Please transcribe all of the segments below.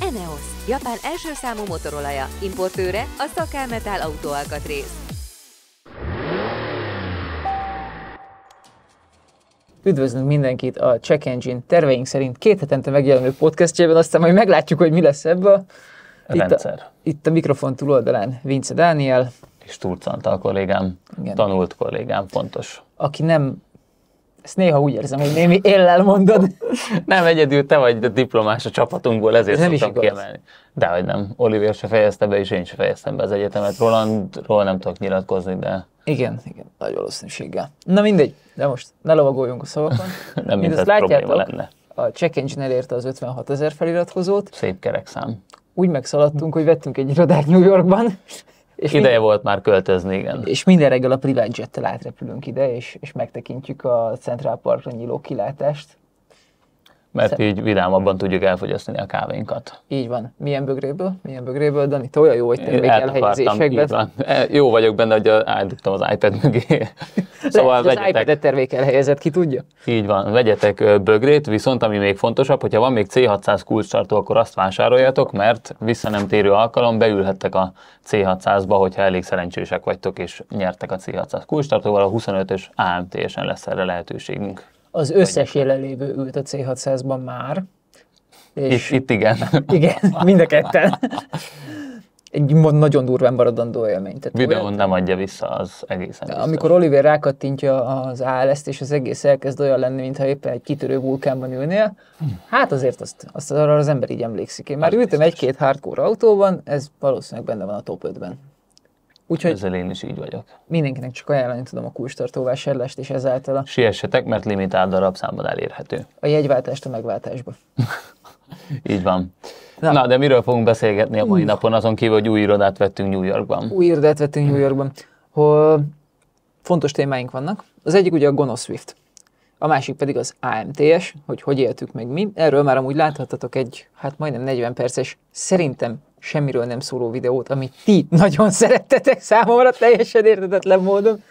Eneos, Japán első számú motorolaja, importőre a szakálmetál autóalkatrész. Üdvözlünk mindenkit a Check Engine terveink szerint két hetente megjelenő podcastjében, aztán majd meglátjuk, hogy mi lesz ebből. Itt a, itt a mikrofon túloldalán Vince Dániel. És Turcanta a kollégám, Igen. tanult kollégám, pontos. Aki nem ezt néha úgy érzem, hogy némi éllel mondod. nem egyedül te vagy a diplomás a csapatunkból, ezért nem szoktam kiemelni. hogy nem. Oliver se fejezte be, és én se fejeztem be az egyetemet. Rolandról nem tudok nyilatkozni, de... Igen, igen, nagy valószínűséggel. Na mindegy, de most ne lovagoljunk a szavakon. nem mint ez lenne. a Check Engine elérte az 56 ezer feliratkozót. Szép kerekszám. Úgy megszaladtunk, hogy vettünk egy irodát New Yorkban. És Ideje minden, volt már költözni, igen. És minden reggel a privát jettel átrepülünk ide, és, és megtekintjük a Central Parkra nyíló kilátást, mert így vidámabban tudjuk elfogyasztani a kávénkat. Így van. Milyen bögréből? Milyen bögréből? Dani, te olyan jó, hogy te még elhelyezésekben. E, jó vagyok benne, hogy eldugtam az iPad mögé. szóval Lehet, vegyetek. az iPad-et tervék elhelyezett, ki tudja? Így van, vegyetek bögrét, viszont ami még fontosabb, hogyha van még C600 kulcstartó, akkor azt vásároljatok, mert vissza nem térő alkalom beülhettek a C600-ba, hogyha elég szerencsések vagytok és nyertek a C600 kulcstartóval, a 25-ös AMT-esen lesz erre lehetőségünk az összes jelenlévő ült a C600-ban már. És itt, itt igen. Igen, mind a ketten. Egy nagyon durván maradandó élmény. Tehát Videón olyan, nem adja vissza az egészen. Biztos. Amikor Oliver rákattintja az ALS-t, és az egész elkezd olyan lenni, mintha éppen egy kitörő vulkánban ülnél, hm. hát azért azt, azt arra az ember így emlékszik. Én már ültem egy-két hardcore autóban, ez valószínűleg benne van a top 5-ben. Úgyhogy Ezzel én is így vagyok. Mindenkinek csak ajánlani tudom a kulcstartó vásárlást, és ezáltal a... Siessetek, mert limitált darabszámban elérhető. A jegyváltást a megváltásba. így van. Na. Na, de miről fogunk beszélgetni a mai uh. napon, azon kívül, hogy új irodát vettünk New Yorkban. Új irodát vettünk New Yorkban. Hol fontos témáink vannak. Az egyik ugye a gonosz Swift. A másik pedig az AMTS, hogy hogy éltük meg mi. Erről már amúgy láthattatok egy, hát majdnem 40 perces, szerintem semmiről nem szóló videót, amit ti nagyon szerettetek számomra teljesen értetetlen módon.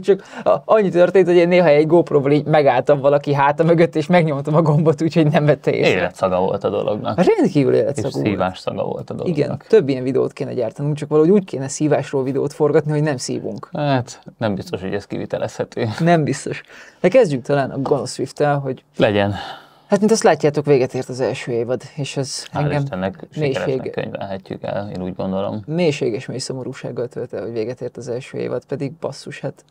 Csak annyi történt, hogy én néha egy GoPro-val így megálltam valaki háta mögött, és megnyomtam a gombot, úgyhogy nem vette észre. Életszaga volt a dolognak. Rendkívül életszaga volt. szívás szaga volt a dolognak. Igen, több ilyen videót kéne gyártanunk, csak valahogy úgy kéne szívásról videót forgatni, hogy nem szívunk. Hát nem biztos, hogy ez kivitelezhető. Nem biztos. De kezdjük talán a Gonosz Swift-tel, hogy... Legyen. Hát mint azt látjátok, véget ért az első évad, és ez Hál engem Istennek mélység... könyvelhetjük el, én úgy gondolom. Mélység és mély szomorúsággal tölt el, hogy véget ért az első évad, pedig basszus, hát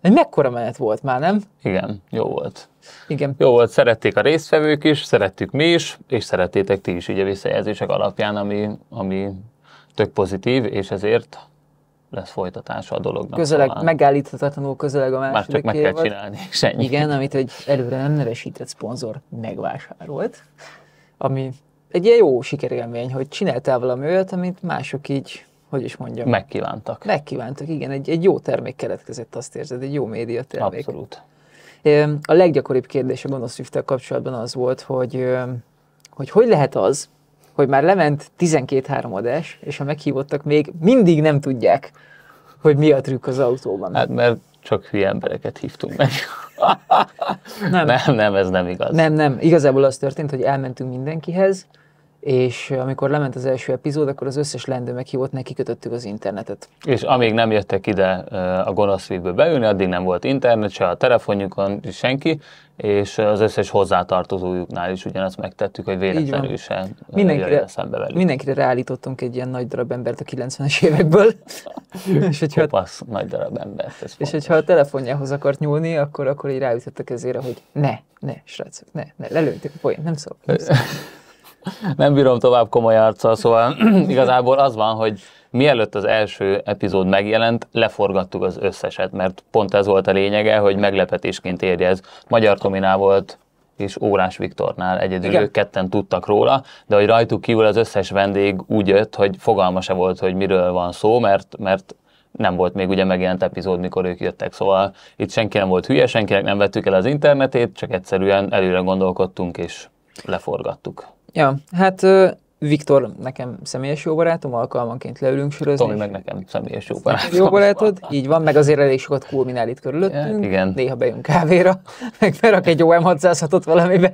egy mekkora menet volt már, nem? Igen, jó volt. Igen. Jó volt, szerették a résztvevők is, szerettük mi is, és szerettétek ti is, ugye visszajelzések alapján, ami, ami tök pozitív, és ezért lesz folytatása a dolognak. Közeleg, talán. Szóval- megállíthatatlanul közeleg a második Már csak meg évad. kell csinálni, és ennyi. Igen, amit egy előre nem nevesített szponzor megvásárolt, ami egy ilyen jó sikerélmény, hogy csináltál valami olyat, amit mások így, hogy is mondjam. Megkívántak. Megkívántak, igen, egy, egy jó termék keletkezett, azt érzed, egy jó média termék. Abszolút. A leggyakoribb kérdés a gonosz kapcsolatban az volt, hogy, hogy hogy lehet az, hogy már lement 12-3 adás, és ha meghívottak még mindig nem tudják, hogy mi a trükk az autóban. Hát mert csak hülye embereket hívtunk meg. nem. nem, nem, ez nem igaz. Nem, nem. Igazából az történt, hogy elmentünk mindenkihez, és amikor lement az első epizód, akkor az összes lendő meghívott, neki kötöttük az internetet. És amíg nem jöttek ide a gonosz vígből beülni, addig nem volt internet, se a telefonjukon senki, és az összes hozzátartozójuknál is ugyanazt megtettük, hogy véletlenül se mindenkire, szembe velük. Mindenkire ráállítottunk egy ilyen nagy darab embert a 90-es évekből. és hogyha, Kupasz, nagy darab embert. és fontos. hogyha a telefonjához akart nyúlni, akkor, akkor így ráütött a kezére, hogy ne, ne, srácok, ne, ne, lelőttük a poént, nem szó. Nem szó nem bírom tovább komoly arccal, szóval igazából az van, hogy mielőtt az első epizód megjelent, leforgattuk az összeset, mert pont ez volt a lényege, hogy meglepetésként érje ez. Magyar Tominál volt és Órás Viktornál egyedül Igen. ők ketten tudtak róla, de hogy rajtuk kívül az összes vendég úgy jött, hogy fogalma se volt, hogy miről van szó, mert, mert nem volt még ugye megjelent epizód, mikor ők jöttek, szóval itt senki nem volt hülye, senkinek nem vettük el az internetét, csak egyszerűen előre gondolkodtunk és leforgattuk. Ja, hát Viktor nekem személyes jó barátom, alkalmanként leülünk sörözni. Tomi meg nekem személyes jó barátom. Jó barátod, így van, meg azért elég sokat kulminál itt körülöttünk. Ja, igen. Néha bejön kávéra, meg berak egy OM606-ot valamibe.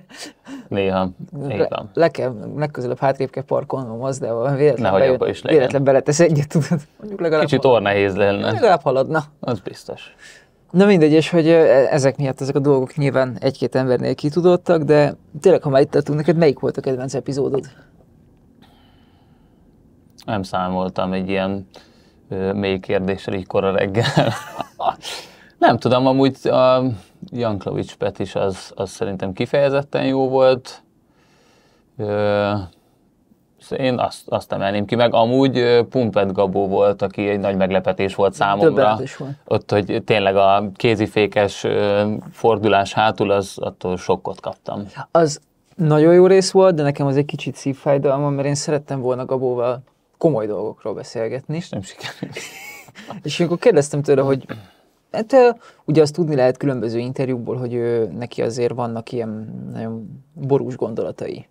Néha, néha. Le, kell, legközelebb hátrébb kell parkolnom az, de véletlen, Nehogy bejön, is legyen. véletlen beletesz egyet, tudod. Mondjuk legalább Kicsit nehéz lenne. Legalább haladna. Az biztos. Na mindegy, és hogy e-, ezek miatt ezek a dolgok nyilván egy-két embernél kitudottak, de tényleg, ha már itt tartunk, neked melyik volt a kedvenc epizódod? Nem számoltam egy ilyen ö, mély kérdéssel így kora reggel. Nem tudom, amúgy a Janklovics Pet is az, az szerintem kifejezetten jó volt. Ö, Szóval én azt, azt emelném ki, meg amúgy Pumped Gabó volt, aki egy nagy meglepetés volt számomra. volt. Ott, hogy tényleg a kézifékes fordulás hátul, az attól sokkot kaptam. Az nagyon jó rész volt, de nekem az egy kicsit szívfájdalma, mert én szerettem volna Gabóval komoly dolgokról beszélgetni. És nem sikerült. és akkor kérdeztem tőle, hogy Hát ugye azt tudni lehet különböző interjúkból, hogy ő, neki azért vannak ilyen nagyon borús gondolatai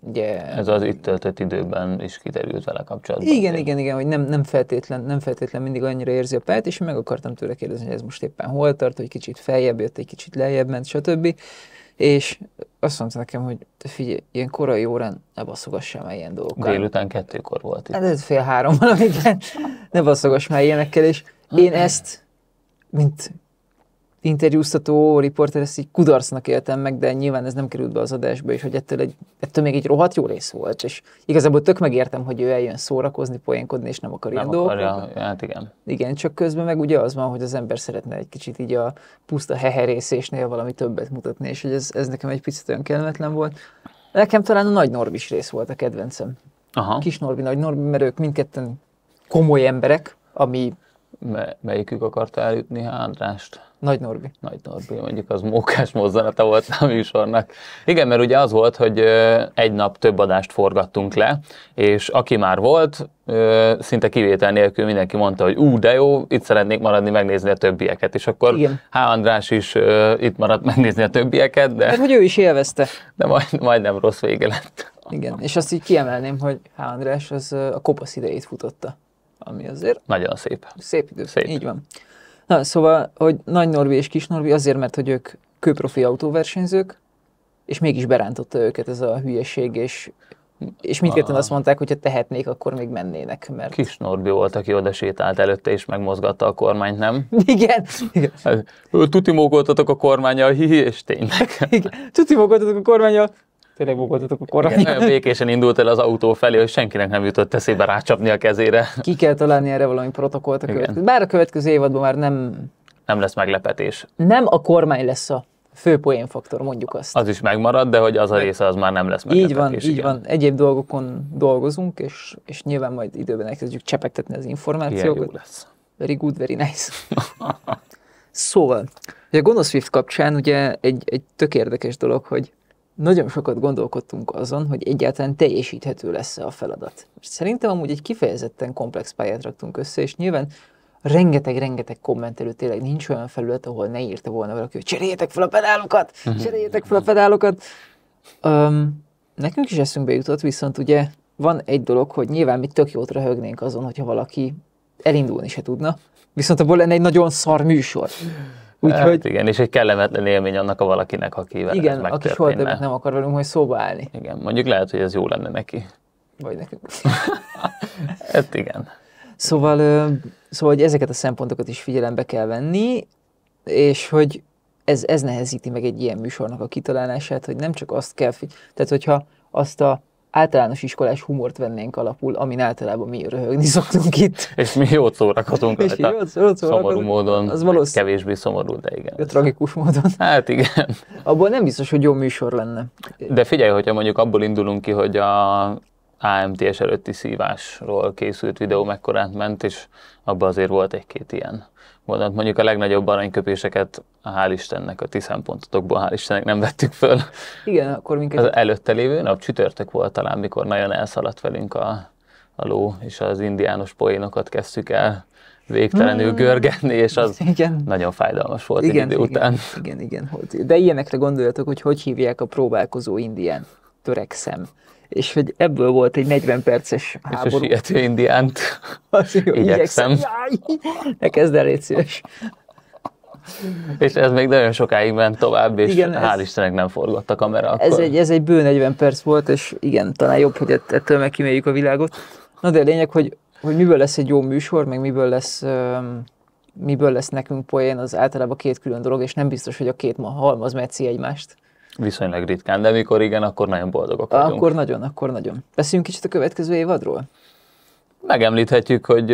ugye... Ez az itt töltött időben is kiderült vele kapcsolatban. Igen, igen, igen, hogy nem, nem, feltétlen, nem feltétlen mindig annyira érzi a pályát, és meg akartam tőle kérdezni, hogy ez most éppen hol tart, hogy kicsit feljebb jött, egy kicsit lejjebb ment, stb. És azt mondta nekem, hogy figyelj, ilyen korai órán ne basszogass már ilyen dolgokat. Délután kettőkor volt itt. Hát ez fél három valamiken, ne basszogass már ilyenekkel, és én hát. ezt, mint interjúztató riporter, ezt így kudarcnak éltem meg, de nyilván ez nem került be az adásba, és hogy ettől, egy, ettől még egy rohadt jó rész volt, és igazából tök megértem, hogy ő eljön szórakozni, poénkodni, és nem akar nem ilyen akarja, hát igen. Igen, csak közben meg ugye az van, hogy az ember szeretne egy kicsit így a puszta heherészésnél valami többet mutatni, és hogy ez, ez nekem egy picit olyan kellemetlen volt. Nekem talán a Nagy Norbis rész volt a kedvencem. Aha. Kis Norbi, Nagy Norbi, mert ők mindketten komoly emberek, ami... M- melyikük akarta eljutni Andrást? Nagy Norbi. Nagy Norbi, mondjuk az mókás mozzanata volt a műsornak. Igen, mert ugye az volt, hogy egy nap több adást forgattunk le, és aki már volt, szinte kivétel nélkül mindenki mondta, hogy ú, de jó, itt szeretnék maradni megnézni a többieket. És akkor Igen. H. András is itt maradt megnézni a többieket, de... hát, hogy ő is élvezte. De majd, majdnem rossz vége lett. Igen, és azt így kiemelném, hogy H. András az a kopasz idejét futotta, ami azért... Nagyon szép. Szép idő, szép. így van. Na, szóval, hogy Nagy Norvi és Kis Norvi azért, mert hogy ők kőprofi autóversenyzők, és mégis berántotta őket ez a hülyeség, és, és mindketten azt ah. mondták, hogy ha tehetnék, akkor még mennének. Mert... Kis Norbi volt, aki oda sétált előtte, és megmozgatta a kormányt, nem? Igen. igen. Tuti a kormánya, hihi, és tényleg. Igen. Tuti a kormánya, tényleg bukottak a korra. Igen, nagyon békésen indult el az autó felé, hogy senkinek nem jutott eszébe rácsapni a kezére. Ki kell találni erre valami protokollt. A következő. Bár a következő évadban már nem... Nem lesz meglepetés. Nem a kormány lesz a fő poénfaktor, mondjuk azt. Az is megmarad, de hogy az a része az már nem lesz meglepetés. Így van, így igen. van. Egyéb dolgokon dolgozunk, és, és nyilván majd időben elkezdjük csepegtetni az információkat. jó lesz. Very good, very nice. szóval, a gonosz Swift kapcsán ugye egy, egy tök érdekes dolog, hogy nagyon sokat gondolkodtunk azon, hogy egyáltalán teljesíthető lesz-e a feladat. Most szerintem amúgy egy kifejezetten komplex pályát raktunk össze, és nyilván rengeteg-rengeteg kommentelő, tényleg nincs olyan felület, ahol ne írta volna valaki, hogy cseréljetek fel a pedálokat, mhm. cseréljetek fel a pedálokat. Um, nekünk is eszünkbe jutott, viszont ugye van egy dolog, hogy nyilván mi tök jót röhögnénk azon, hogyha valaki elindulni se tudna, viszont abból lenne egy nagyon szar műsor. Úgyhogy... Hát igen, és egy kellemetlen élmény annak a valakinek, vele Igen, ez aki soha többet nem akar velünk hogy szóba állni. Igen, mondjuk lehet, hogy ez jó lenne neki. Vagy nekünk. hát igen. Szóval, szóval hogy ezeket a szempontokat is figyelembe kell venni, és hogy ez, ez nehezíti meg egy ilyen műsornak a kitalálását, hogy nem csak azt kell, tehát hogyha azt a általános iskolás humort vennénk alapul, amin általában mi röhögni szoktunk itt. És mi jót szórakozunk és rajta. Jót, jót szomorú módon, az valószínű... kevésbé szomorú, de igen. De tragikus módon. Hát igen. Abból nem biztos, hogy jó műsor lenne. De figyelj, hogyha mondjuk abból indulunk ki, hogy a, AMTS előtti szívásról készült videó mekkorát ment, és abban azért volt egy-két ilyen mondat. Mondjuk a legnagyobb aranyköpéseket, hál' Istennek, a ti szempontotokból, hál' Istennek nem vettük föl. Igen, akkor minket... Az előtte lévő nap csütörtök volt talán, mikor nagyon elszaladt velünk a, a ló, és az indiános poénokat kezdtük el végtelenül hmm. görgetni, és az igen. nagyon fájdalmas volt igen, idő igen, után. Igen, igen, igen. De ilyenekre gondoljatok, hogy hogy hívják a próbálkozó indián? Törekszem és hogy ebből volt egy 40 perces háború. És a indiánt az, jó, igyekszem. ne kezd el, légy szíves. És ez még nagyon sokáig ment tovább, és igen, hál' ez, Istennek nem forgott a kamera akkor. Ez egy, ez egy bő 40 perc volt, és igen, talán jobb, hogy ettől megkíméljük a világot. Na de a lényeg, hogy, hogy miből lesz egy jó műsor, meg miből lesz, um, miből lesz nekünk poén, az általában két külön dolog, és nem biztos, hogy a két halmaz meci egymást viszonylag ritkán, de mikor igen, akkor nagyon boldogok vagyunk. Akkor nagyon, akkor nagyon. Beszéljünk kicsit a következő évadról? Megemlíthetjük, hogy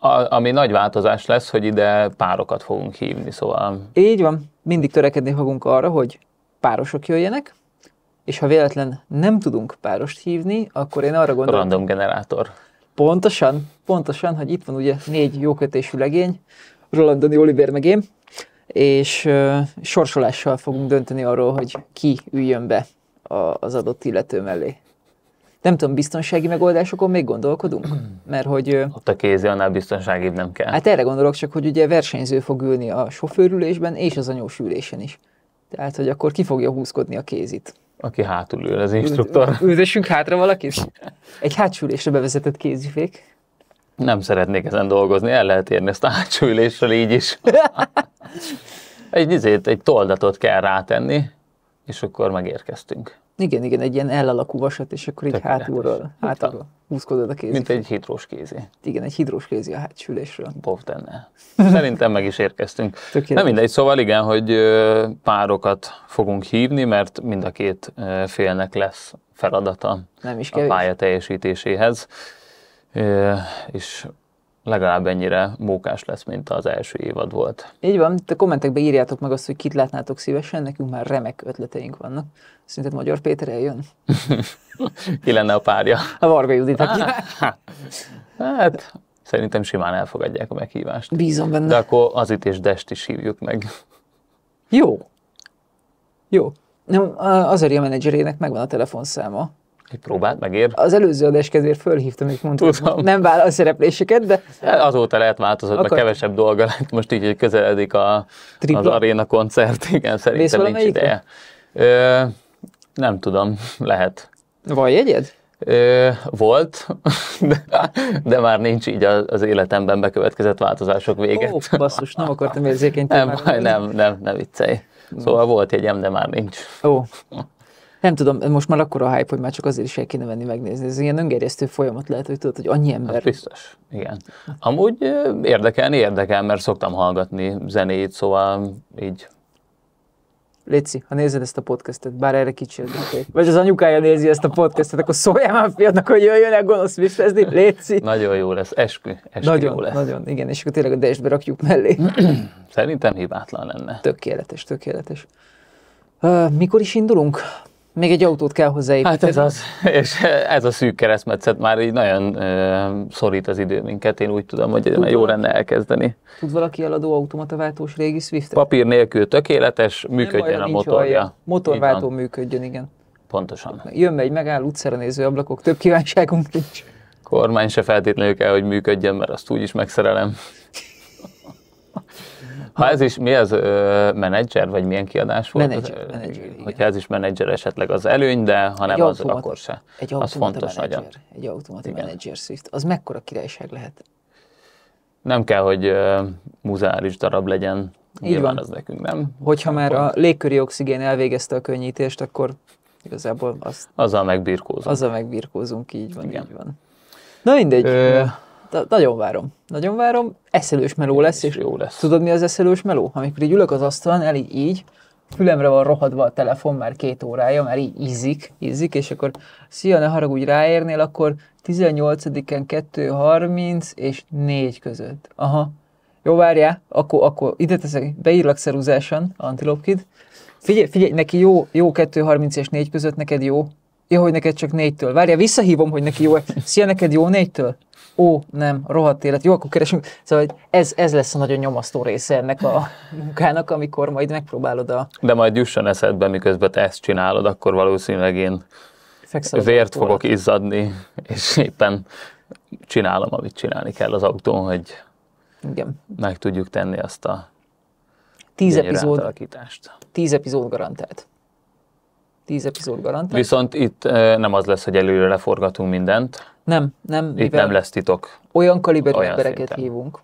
a, ami nagy változás lesz, hogy ide párokat fogunk hívni, szóval... Így van, mindig törekedni fogunk arra, hogy párosok jöjjenek, és ha véletlen nem tudunk párost hívni, akkor én arra gondolom... Random generátor. Pontosan, pontosan, hogy itt van ugye négy jókötésű legény, Roland Dani, Oliver meg én, és uh, sorsolással fogunk dönteni arról, hogy ki üljön be a, az adott illető mellé. Nem tudom, biztonsági megoldásokon még gondolkodunk? Mert hogy... Ott a kézi, annál biztonságibb nem kell. Hát erre gondolok csak, hogy ugye versenyző fog ülni a sofőrülésben és az anyós ülésen is. Tehát, hogy akkor ki fogja húzkodni a kézit. Aki hátul ül, az instruktor. Üldessünk hátra valakit? Egy hátsülésre bevezetett kézifék. Nem szeretnék ezen dolgozni, el lehet érni ezt hátsó ülésről így is. egy, izét, egy toldatot kell rátenni, és akkor megérkeztünk. Igen, igen, egy ilyen elalakú vasat, és akkor így hátulról, hátulról húzkodod a kézi. Mint egy hidrós kézi. Igen, egy hidrós kézi a hátsülésről. Bov tenne. Szerintem meg is érkeztünk. Tökéletes. Nem mindegy, szóval igen, hogy párokat fogunk hívni, mert mind a két félnek lesz feladata Nem is kevés. a pálya teljesítéséhez és legalább ennyire mókás lesz, mint az első évad volt. Így van, te kommentekbe írjátok meg azt, hogy kit látnátok szívesen, nekünk már remek ötleteink vannak. Szerinted Magyar Péter eljön? Ki lenne a párja? A Varga Judit. hát, szerintem simán elfogadják a meghívást. Bízom benne. De akkor az itt és Dest is hívjuk meg. Jó. Jó. Nem, az a menedzserének megvan a telefonszáma próbát megér. Az előző adás kedvéért fölhívtam, és mondtam, Tudom. nem vállal a szerepléseket, de... Hát azóta lehet változott, Akkor kevesebb dolga lett most így, hogy közeledik a, az aréna koncert, igen, szerintem nincs ideje. Ö, nem tudom, lehet. Van jegyed? Ö, volt, de, de már nincs így az életemben bekövetkezett változások véget. Ó, basszus, nem akartam érzékeny Nem, nem, nem, nem viccelj. Szóval volt jegyem, de már nincs. Ó. Nem tudom, most már akkor a hype, hogy már csak azért is el kéne venni megnézni. Ez ilyen öngerjesztő folyamat lehet, hogy tudod, hogy annyi hát ember. Az biztos, igen. Amúgy érdekelni érdekel, mert szoktam hallgatni zenét, szóval így Léci, ha nézed ezt a podcastet, bár erre kicsérdekel, vagy az anyukája nézi ezt a podcastet, akkor szóljál már fiadnak, hogy jöjjön el gonosz vistezni, Léci. Nagyon jó lesz, eskü, eskü nagyon, jó lesz. Nagyon, igen, és akkor tényleg a desbe rakjuk mellé. Szerintem hibátlan lenne. Tökéletes, tökéletes. Uh, mikor is indulunk? Még egy autót kell hozzáépíteni. Hát ez az, és ez a szűk keresztmetszet már így nagyon ö, szorít az idő minket, én úgy tudom, hogy Tud jó lenne elkezdeni. Tud valaki eladó automataváltós régi Swift? Papír nélkül tökéletes, működjön a motorja. Motorváltó működjön, igen. Pontosan. Jön, megy, megáll, utcára néző ablakok, több kívánságunk nincs. Kormány se feltétlenül kell, hogy működjön, mert azt úgy is megszerelem. Ha ez is, mi ez, ö, menedzser, vagy milyen kiadás volt? Menedzser, menedzser Hogyha ez is menedzser esetleg az előny, de ha nem, egy az automat, akkor se. Egy az fontos menedzser, nagyon. Egy automata igen. menedzser Swift, az mekkora királyság lehet? Nem kell, hogy ö, muzeális darab legyen, így van. az nekünk nem. Hogyha nem már pont. a légköri oxigén elvégezte a könnyítést, akkor igazából azt... Azzal megbirkózunk. Azzal megbirkózunk, így van, Igen. így van. Na mindegy. Ö, Na, nagyon várom. Nagyon várom. Eszelős meló lesz. És jó lesz. Tudod, mi az eszelős meló? Amikor így ülök az asztalon, el így, így fülemre van rohadva a telefon már két órája, már így ízik, ízik, és akkor szia, ne haragudj, ráérnél, akkor 18-en 2.30 és 4 között. Aha. Jó, várjál, akkor, akkor ide teszek, beírlak antilop Antilopkid. Figyelj, figyelj, neki jó, jó 2.30 és 4 között, neked jó? Jó, hogy neked csak 4-től. Várjál, visszahívom, hogy neki jó. Szia, neked jó 4-től? ó, nem, rohadt élet, jó, akkor keresünk. Szóval ez, ez lesz a nagyon nyomasztó része ennek a munkának, amikor majd megpróbálod a... De majd jusson eszedbe, miközben te ezt csinálod, akkor valószínűleg én Fekszel vért fogok izzadni, és éppen csinálom, amit csinálni kell az autón, hogy Igen. meg tudjuk tenni azt a tíz epizód, tíz epizód garantált. 10 epizód garantált. Viszont itt eh, nem az lesz, hogy előre leforgatunk mindent. Nem, nem. Itt nem lesz titok. Olyan kaliberű olyan embereket szinten. hívunk,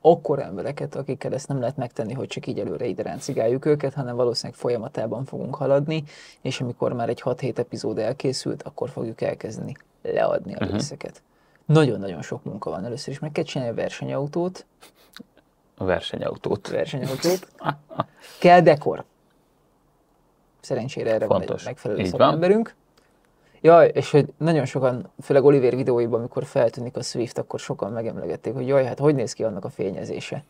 akkor embereket, akikkel ezt nem lehet megtenni, hogy csak így előre ide ráncigáljuk őket, hanem valószínűleg folyamatában fogunk haladni, és amikor már egy 6-7 epizód elkészült, akkor fogjuk elkezdeni leadni a uh-huh. részeket. Nagyon-nagyon sok munka van először is, meg kell csinálni a versenyautót. A versenyautót. Versenyautót. kell dekor. Szerencsére erre Fontos. van egy megfelelő Így szakemberünk. Jaj, és hogy nagyon sokan, főleg Oliver videóiban, amikor feltűnik a Swift, akkor sokan megemlegették, hogy jaj, hát hogy néz ki annak a fényezése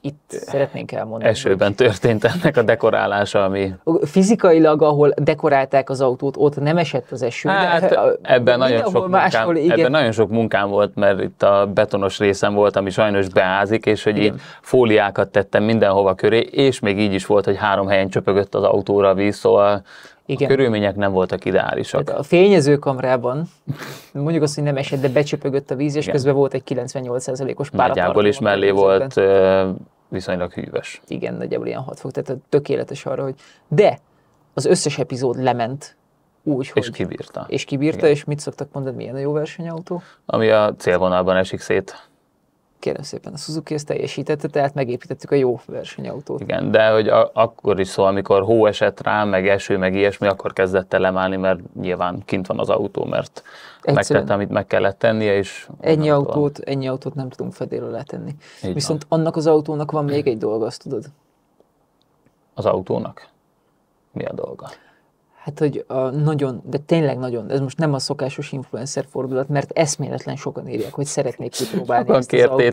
itt szeretnénk elmondani. Esőben hogy... történt ennek a dekorálása, ami... Fizikailag, ahol dekorálták az autót, ott nem esett az eső. Hát, de, hát ebben, nagyon sok munkám, máshol, igen. ebben nagyon sok munkám volt, mert itt a betonos részem volt, ami sajnos beázik, és hogy igen. így fóliákat tettem mindenhova köré, és még így is volt, hogy három helyen csöpögött az autóra víz, szóval igen. A körülmények nem voltak ideálisak. Tehát a fényezőkamrában, mondjuk azt, hogy nem esett, de becsöpögött a víz, és Igen. közben volt egy 98%-os pár. Nagyjából is mellé volt viszonylag hűvös. Igen, nagyjából ilyen 6 fok, tehát tökéletes arra, hogy... De az összes epizód lement úgy, hogy... És kibírta. És kibírta, Igen. és mit szoktak mondani, milyen a jó versenyautó? Ami a célvonalban esik szét kérem szépen, a Suzuki ezt teljesítette, tehát megépítettük a jó versenyautót. Igen, de hogy a, akkor is szól, amikor hó esett rá, meg eső, meg ilyesmi, akkor kezdett el mert nyilván kint van az autó, mert Egyszerűen. megtette, amit meg kellett tennie, és... Ennyi autót, van. ennyi autót nem tudunk fedélre letenni. tenni. Így Viszont van. annak az autónak van még egy dolga, azt tudod? Az autónak? Mi a dolga? Hát, hogy a nagyon, de tényleg nagyon, ez most nem a szokásos influencer fordulat, mert eszméletlen sokan írják, hogy szeretnék kipróbálni sokan ezt kértétek. az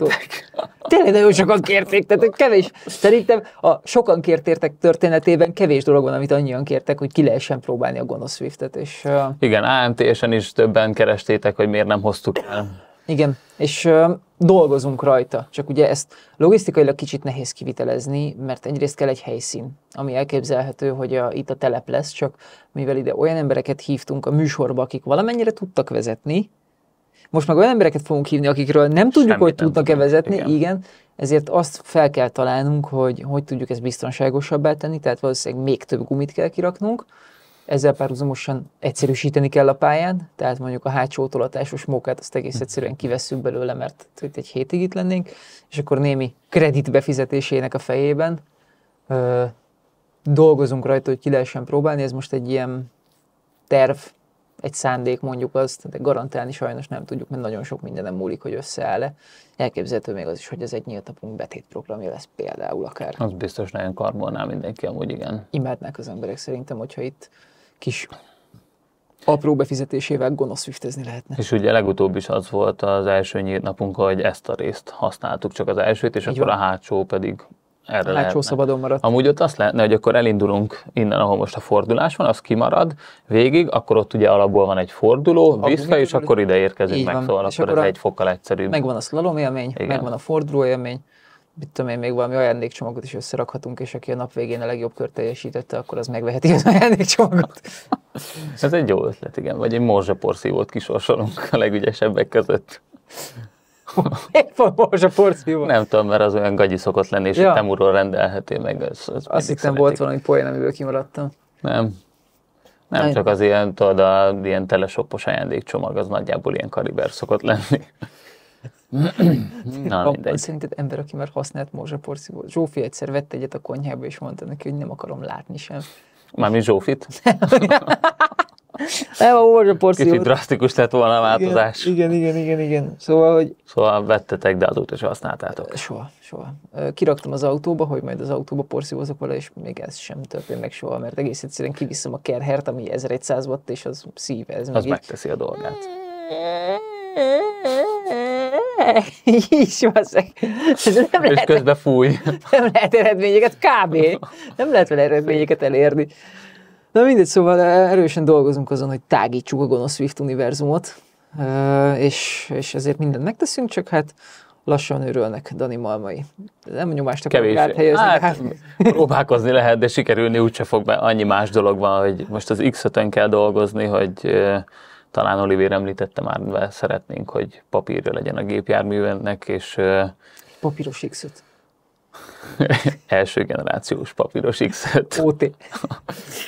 autót. Tényleg nagyon sokan kérték, tehát kevés. Szerintem a sokan kértértek történetében kevés dolog van, amit annyian kértek, hogy ki lehessen próbálni a gonosz Swiftet. És, uh... Igen, AMT-sen is többen kerestétek, hogy miért nem hoztuk el. Igen, és ö, dolgozunk rajta, csak ugye ezt logisztikailag kicsit nehéz kivitelezni, mert egyrészt kell egy helyszín, ami elképzelhető, hogy a, itt a telep lesz, csak mivel ide olyan embereket hívtunk a műsorba, akik valamennyire tudtak vezetni, most meg olyan embereket fogunk hívni, akikről nem tudjuk, Semmit hogy tudnak-e vezetni, igen. igen, ezért azt fel kell találnunk, hogy hogy tudjuk ezt biztonságosabbá tenni, tehát valószínűleg még több gumit kell kiraknunk, ezzel párhuzamosan egyszerűsíteni kell a pályán, tehát mondjuk a hátsó tolatásos mókát azt egész hm. egyszerűen kivesszük belőle, mert itt egy hétig itt lennénk, és akkor némi kredit befizetésének a fejében ö, dolgozunk rajta, hogy ki lehessen próbálni, ez most egy ilyen terv, egy szándék mondjuk azt, de garantálni sajnos nem tudjuk, mert nagyon sok mindenem múlik, hogy összeáll-e. Elképzelhető még az is, hogy ez egy nyílt napunk betétprogramja lesz például akár. Az biztos nagyon karbonnál mindenki, amúgy igen. Imádnák az emberek szerintem, hogyha itt kis apró befizetésével gonosz fiftezni lehetne. És ugye legutóbb is az volt az első nyílt napunk, hogy ezt a részt használtuk, csak az elsőt, és Így akkor van. a hátsó pedig erre Hátsó lehetne. szabadon maradt. Amúgy ott azt lehetne, hogy akkor elindulunk innen, ahol most a fordulás van, az kimarad végig, akkor ott ugye alapból van egy forduló, a vissza, és akkor ide érkezik meg, van. szóval és akkor, ez egy fokkal egyszerűbb. Megvan a szlalom élmény, Igen. megvan a forduló élmény, mit tudom én, még valami ajándékcsomagot is összerakhatunk, és aki a nap végén a legjobb kör teljesítette, akkor az megveheti az ajándékcsomagot. Ez egy jó ötlet, igen. Vagy egy morzsaporszívót kisorsolunk a legügyesebbek között. Miért van morzsaporszívó? Nem tudom, mert az olyan gagyi szokott lenni, és ja. temurról rendelhető meg. Az, az Azt hittem volt valami poén, amiből kimaradtam. Nem. Nem, csak az ilyen, tudod, a, ilyen telesoppos ajándékcsomag, az nagyjából ilyen kaliber szokott lenni. Na, Abban szerinted ember, aki már használt morzsaporszívót. Zsófi egyszer vett egyet a konyhába, és mondta neki, hogy nem akarom látni sem. Mármint Zsófit? nem, a morzsaporszívót. Kicsit drasztikus lett volna a változás. Igen, igen, igen, igen. Szóval, hogy... Szóval vettetek, de azóta sem használtátok. Soha, soha. Kiraktam az autóba, hogy majd az autóba porszívózok vele, és még ez sem történt meg soha, mert egész egyszerűen kiviszem a kerhert, ami 1100 watt, és az szív, ez Az megteszi a dolgát. Mm. így is veszek. Nem lehet, és közben fúj. Nem lehet eredményeket, kb. Nem lehet vele eredményeket elérni. Na mindegy, szóval erősen dolgozunk azon, hogy tágítsuk a gonosz Swift univerzumot, és, és ezért mindent megteszünk, csak hát lassan őrölnek Dani malmai. Nem a nyomást akarok áthelyezni. Hát, hát, próbálkozni lehet, de sikerülni úgyse fog, mert annyi más dolog van, hogy most az X-ötön kell dolgozni, hogy talán Olivér említette már, de szeretnénk, hogy papírra legyen a gépjárművennek, és... Papíros x első generációs papíros x OT.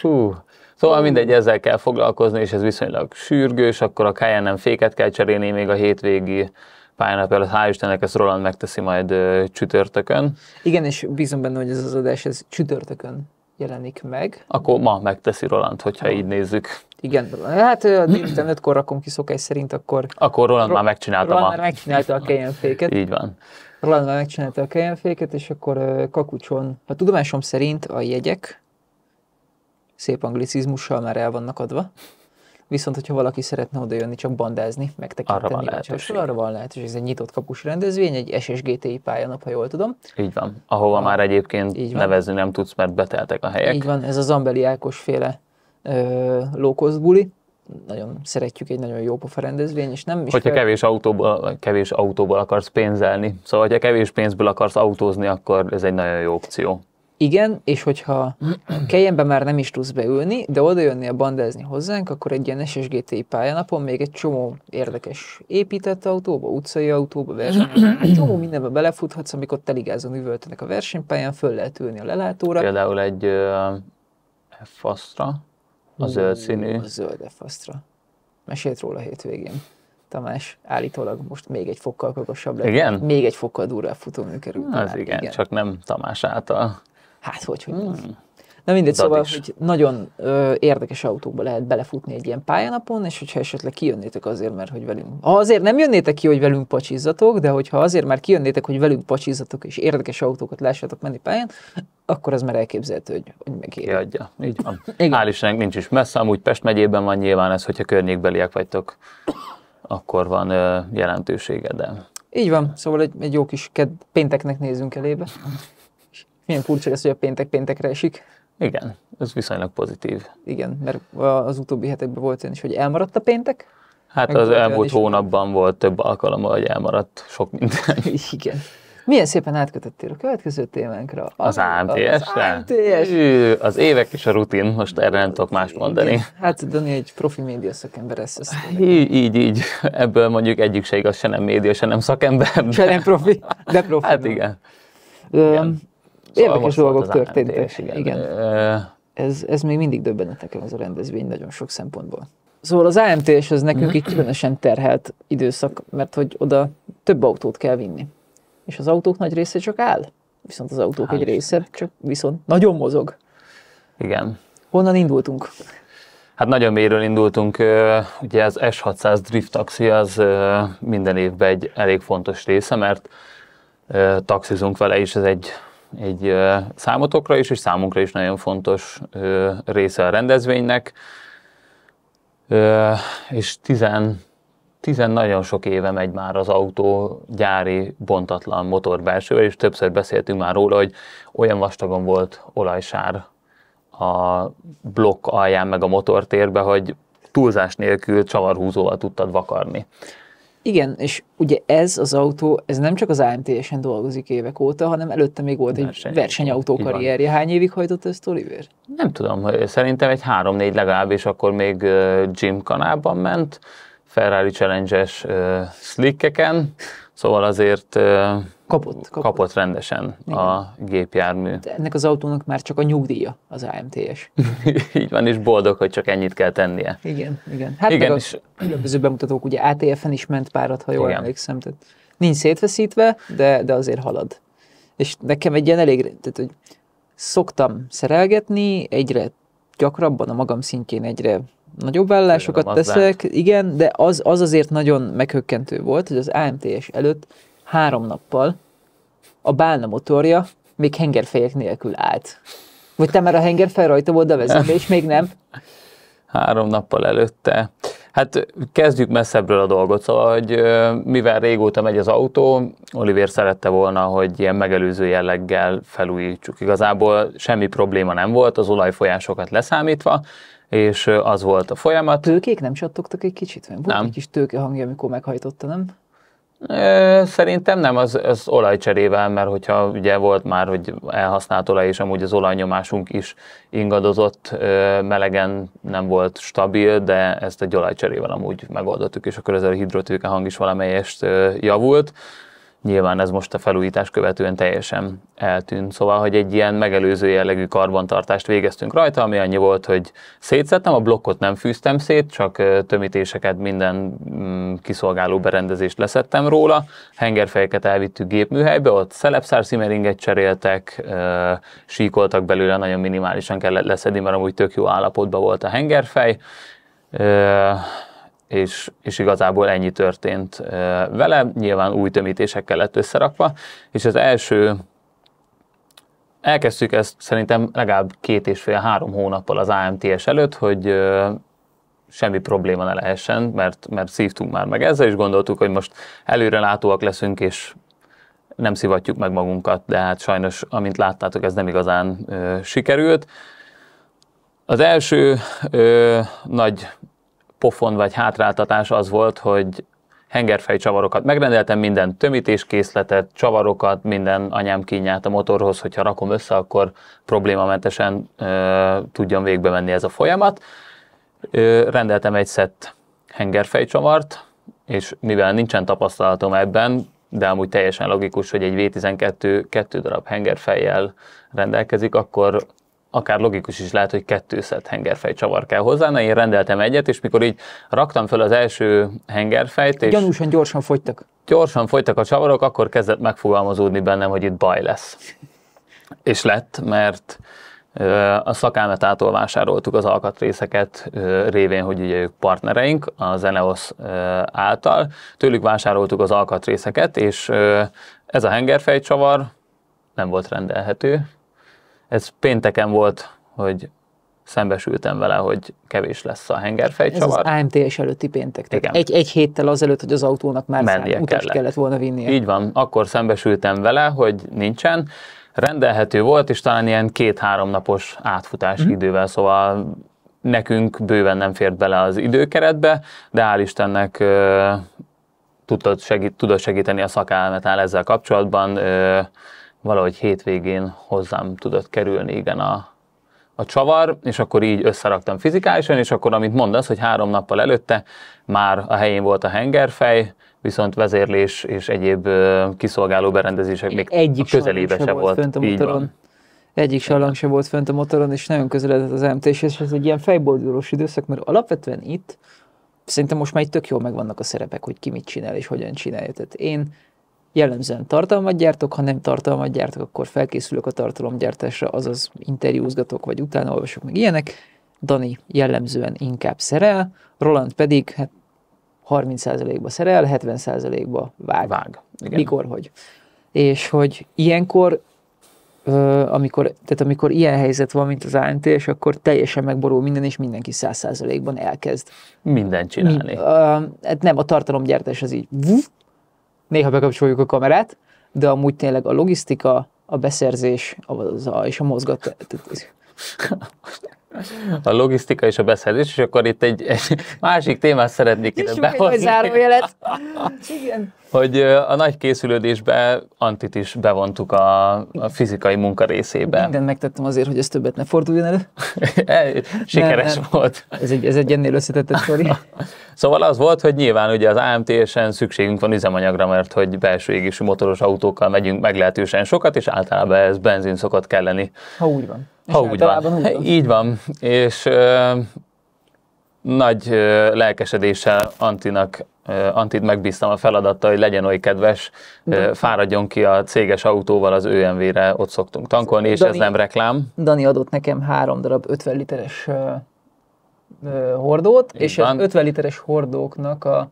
Hú. Szóval mindegy, ezzel kell foglalkozni, és ez viszonylag sürgős, akkor a cayenne nem féket kell cserélni még a hétvégi pályának előtt. Hál' Istennek ezt Roland megteszi majd ö, csütörtökön. Igen, és bízom benne, hogy ez az adás ez csütörtökön jelenik meg. Akkor ma megteszi Roland, hogyha így nézzük. Igen, hát délután ötkor rakom ki szokás szerint, akkor... Akkor Roland Ro- már megcsinálta Roland már megcsinálta a kejenféket. Így van. Roland már megcsinálta a kejenféket, és akkor kakucson, a tudomásom szerint a jegyek szép anglicizmussal már el vannak adva. Viszont, hogyha valaki szeretne oda jönni, csak bandázni, megtekinteni, arra van lehetőség. Arra van lehetőség. Ez egy nyitott kapus rendezvény, egy SSGTI pályanap, ha jól tudom. Így van. Ahova a, már egyébként így van. nevezni nem tudsz, mert beteltek a helyek. Így van, ez az Ambeli Ákos féle buli nagyon szeretjük, egy nagyon jó pofa rendezvény, és nem is... Hogyha fel... kevés, autóból, kevés autóból akarsz pénzelni, szóval ha kevés pénzből akarsz autózni, akkor ez egy nagyon jó opció. Igen, és hogyha be, már nem is tudsz beülni, de oda a bandázni hozzánk, akkor egy ilyen SSGT pályanapon még egy csomó érdekes épített autóba, utcai autóba, versenyautóba, csomó mindenbe belefuthatsz, amikor teligázon üvöltenek a versenypályán, föl lehet ülni a lelátóra. Például egy f a zöld színű. A zöld f Mesélt róla hétvégén. Tamás, állítólag most még egy fokkal magasabb lett. Igen? Még egy fokkal durvább futómű Az igen, igen, csak nem Tamás által. Hát hogy, hogy hmm. Na mindegy, szóval, is. hogy nagyon ö, érdekes autókba lehet belefutni egy ilyen pályanapon, és hogyha esetleg kijönnétek azért, mert hogy velünk, ha azért nem jönnétek ki, hogy velünk pacsizzatok, de hogyha azért már kijönnétek, hogy velünk pacsizzatok, és érdekes autókat lássátok menni pályán, akkor az már elképzelhető, hogy, hogy megér. Kiadja, így van. Igen. Hál' Istennek nincs is messze, amúgy Pest megyében van nyilván ez, hogyha környékbeliek vagytok, akkor van ö, jelentősége, de... Így van, szóval egy, egy jó kis ked- pénteknek nézünk elébe. Milyen furcsa lesz, hogy a péntek péntekre esik. Igen, ez viszonylag pozitív. Igen, mert az utóbbi hetekben volt olyan is, hogy elmaradt a péntek. Hát az elmúlt hónapban volt több alkalommal, hogy elmaradt sok minden. Igen. Milyen szépen átkötöttél a következő témánkra? Az amts Az, AMTS. az évek és a rutin, most erre nem tudok más mondani. Igen. Hát Dani egy profi média szakember lesz. Ezt így, így, így. Ebből mondjuk egyik se igaz, se nem média, se nem szakember. De... Se nem profi, de hát profi. Hát nem. igen. igen. Szóval Érdekes dolgok történtek. igen. igen. Ez, ez még mindig döbbenet nekem ez a rendezvény nagyon sok szempontból. Szóval az amt és az nekünk mhm. így különösen terhelt időszak, mert hogy oda több autót kell vinni. És az autók nagy része csak áll, viszont az autók Hál egy része csak viszont nagyon mozog. Igen. Honnan indultunk? Hát nagyon mélyről indultunk, ugye az S600 Drift Taxi az minden évben egy elég fontos része, mert taxizunk vele, és ez egy egy számotokra is, és számunkra is nagyon fontos része a rendezvénynek. És tizen, tizen nagyon sok éve megy már az autó gyári bontatlan belsővel, és többször beszéltünk már róla, hogy olyan vastagon volt olajsár a blokk alján meg a motortérbe, hogy túlzás nélkül csavarhúzóval tudtad vakarni. Igen, és ugye ez az autó, ez nem csak az AMTS-en dolgozik évek óta, hanem előtte még volt Verseny. egy versenyautó karrierje. Hány évig hajtott ezt Oliver? Nem tudom, szerintem egy három-négy legalábbis, akkor még Jim kanában ment, Ferrari Challenge-es uh, slickeken, szóval azért uh, Kapott, kapott. kapott rendesen Igen. a gépjármű. De ennek az autónak már csak a nyugdíja az AMTS. Így van, és boldog, hogy csak ennyit kell tennie. Igen, igen. Hát igen, meg és... a különböző bemutatók, ugye ATF-en is ment párat, ha jól igen. emlékszem. Tehát nincs szétveszítve, de, de azért halad. És nekem egy ilyen elég, tehát hogy szoktam szerelgetni, egyre gyakrabban a magam szintjén egyre nagyobb vállásokat teszek, igen, de az, az azért nagyon meghökkentő volt, hogy az AMTS előtt három nappal a bálna motorja még hengerfejek nélkül állt. Vagy te már a hengerfej rajta volt a vezetbe, és még nem? Három nappal előtte. Hát kezdjük messzebbről a dolgot, szóval, hogy mivel régóta megy az autó, Oliver szerette volna, hogy ilyen megelőző jelleggel felújítsuk. Igazából semmi probléma nem volt, az olajfolyásokat leszámítva, és az volt a folyamat. Tőkék nem csattogtak egy kicsit? Volt nem. egy kis tőke hangja, amikor meghajtotta, nem? Szerintem nem, az, az olajcserével, mert hogyha ugye volt már, hogy elhasznált olaj, és amúgy az olajnyomásunk is ingadozott, melegen nem volt stabil, de ezt egy olajcserével amúgy megoldottuk, és akkor ezzel a hidrotőke hang is valamelyest javult. Nyilván ez most a felújítás követően teljesen eltűnt. Szóval, hogy egy ilyen megelőző jellegű karbantartást végeztünk rajta, ami annyi volt, hogy szétszettem, a blokkot nem fűztem szét, csak tömítéseket, minden mm, kiszolgáló berendezést leszettem róla. Hengerfejeket elvittük gépműhelybe, ott szelepszár szimeringet cseréltek, síkoltak belőle, nagyon minimálisan kellett leszedni, mert amúgy tök jó állapotban volt a hengerfej és, és igazából ennyi történt vele, nyilván új tömítésekkel lett összerakva, és az első elkezdtük ezt szerintem legalább két és fél-három hónappal az AMTS előtt, hogy semmi probléma ne lehessen, mert, mert szívtunk már meg ezzel, és gondoltuk, hogy most előrelátóak leszünk, és nem szivatjuk meg magunkat, de hát sajnos, amint láttátok, ez nem igazán ö, sikerült. Az első ö, nagy pofon vagy hátráltatás az volt, hogy hengerfej csavarokat megrendeltem, minden tömítéskészletet, csavarokat, minden anyám kínjált a motorhoz, hogyha rakom össze, akkor problémamentesen ö, tudjon végbe menni ez a folyamat. Ö, rendeltem egy szett hengerfej csavart, és mivel nincsen tapasztalatom ebben, de amúgy teljesen logikus, hogy egy V12 kettő darab hengerfejjel rendelkezik, akkor akár logikus is lehet, hogy kettő hengerfej csavar kell hozzá. Na, én rendeltem egyet, és mikor így raktam fel az első hengerfejt, és... Gyanúsan gyorsan fogytak. Gyorsan fogytak a csavarok, akkor kezdett megfogalmazódni bennem, hogy itt baj lesz. És lett, mert a szakámetától vásároltuk az alkatrészeket révén, hogy ugye ők partnereink a Zeneos által. Tőlük vásároltuk az alkatrészeket, és ez a hengerfejcsavar nem volt rendelhető, ez pénteken volt, hogy szembesültem vele, hogy kevés lesz a hengerfejcsavar. Ez az AMTS előtti péntek. Igen. Egy, egy héttel azelőtt, hogy az autónak már Mennie szám, kellett. kellett volna vinnie. Így van, akkor szembesültem vele, hogy nincsen. Rendelhető volt, és talán ilyen két-három napos átfutás mm. idővel, szóval nekünk bőven nem fért bele az időkeretbe, de hál' Istennek ö, tudott, segít, tudott segíteni a szakálmetál ezzel kapcsolatban. Ö, valahogy hétvégén hozzám tudott kerülni, igen, a, a csavar, és akkor így összeraktam fizikálisan, és akkor, amit mondasz, hogy három nappal előtte már a helyén volt a hengerfej, viszont vezérlés és egyéb kiszolgáló berendezések még Egyik a közelébe se volt. Fent a motoron. Van. Egyik sallang se volt fönt a motoron, és nagyon közeledett az mt és ez egy ilyen fejboldulós időszak, mert alapvetően itt szerintem most már itt tök jól megvannak a szerepek, hogy ki mit csinál és hogyan csinálja. Tehát én jellemzően tartalmat gyártok, ha nem tartalmat gyártok, akkor felkészülök a tartalomgyártásra, azaz interjúzgatok, vagy utána olvasok meg ilyenek. Dani jellemzően inkább szerel, Roland pedig hát 30%-ba szerel, 70%-ba vág. Vág. Igen. Mikor, hogy. És hogy ilyenkor, ö, amikor, tehát amikor ilyen helyzet van, mint az ANT, és akkor teljesen megborul minden, és mindenki 100%-ban elkezd. Mindent csinálni. Min, ö, hát nem, a tartalomgyártás az így vuf, néha bekapcsoljuk a kamerát, de amúgy tényleg a logisztika, a beszerzés a, és a mozgat a logisztika és a beszerzés, és akkor itt egy, egy másik témát szeretnék ide behozni. Igen. Hogy a nagy készülődésbe Antit is bevontuk a, a fizikai munka részébe. Mindent megtettem azért, hogy ez többet ne forduljon elő. E, sikeres nem, nem. volt. Ez egy, ez egy ennél összetettett sztori. szóval az volt, hogy nyilván ugye az AMT-sen szükségünk van üzemanyagra, mert hogy belső égésű motoros autókkal megyünk meglehetősen sokat, és általában ez benzin szokott kelleni. Ha úgy van. Ha úgy van. van. Így van. És ö, nagy ö, lelkesedéssel Antinak Antit megbíztam a feladattal, hogy legyen oly kedves, ö, fáradjon ki a céges autóval az ÖMV-re, ott szoktunk tankolni, és Dani, ez nem reklám. Dani adott nekem három darab 50 literes hordót, Így és van. az 50 literes hordóknak a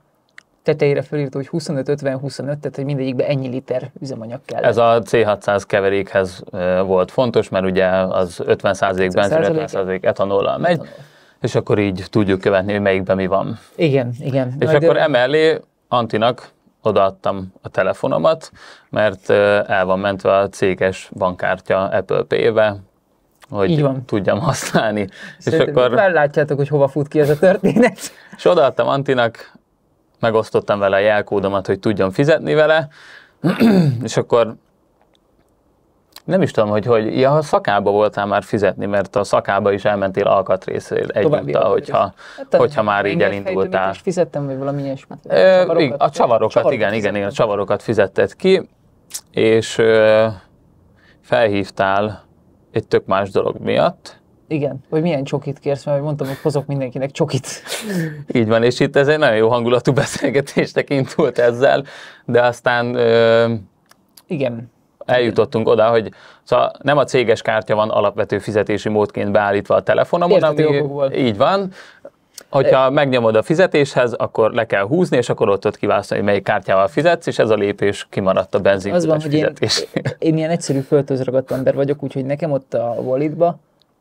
tetejére felírta, hogy 25-50-25, tehát hogy mindegyikbe ennyi liter üzemanyag kell. Ez a C600 keverékhez volt fontos, mert ugye az 50 százalék benzin, 50 százalék etanollal megy, Etanol. és akkor így tudjuk követni, hogy melyikben mi van. Igen, igen. És Majd akkor de... emellé Antinak odaadtam a telefonomat, mert el van mentve a céges bankkártya Apple pay be hogy Így van. tudjam használni. Szerintem és akkor... Már látjátok, hogy hova fut ki ez a történet. és odaadtam Antinak, megosztottam vele a jelkódomat, hogy tudjon fizetni vele, és akkor nem is tudom, hogy, hogy ja, a szakába voltál már fizetni, mert a szakába is elmentél alkatrészre egyúttal, hogyha, hát, hogyha már így elindultál. Is fizettem, vagy valami ilyesmit? A csavarokat, a csavarokat, csavarokat igen, igen, igen, a csavarokat fizetted ki, és ö, felhívtál egy tök más dolog miatt, igen, hogy milyen csokit kérsz, mert mondtam, hogy hozok mindenkinek csokit. Így van, és itt ez egy nagyon jó hangulatú beszélgetésnek indult ezzel, de aztán... Ö, Igen. Eljutottunk oda, hogy szóval nem a céges kártya van alapvető fizetési módként beállítva a telefonomon, ami így van, hogyha megnyomod a fizetéshez, akkor le kell húzni, és akkor ott ott kiválasztani, hogy melyik kártyával fizetsz, és ez a lépés kimaradt a benzin. fizetés. én, én ilyen egyszerű föltözragadt ember vagyok, úgyhogy nekem ott a wallet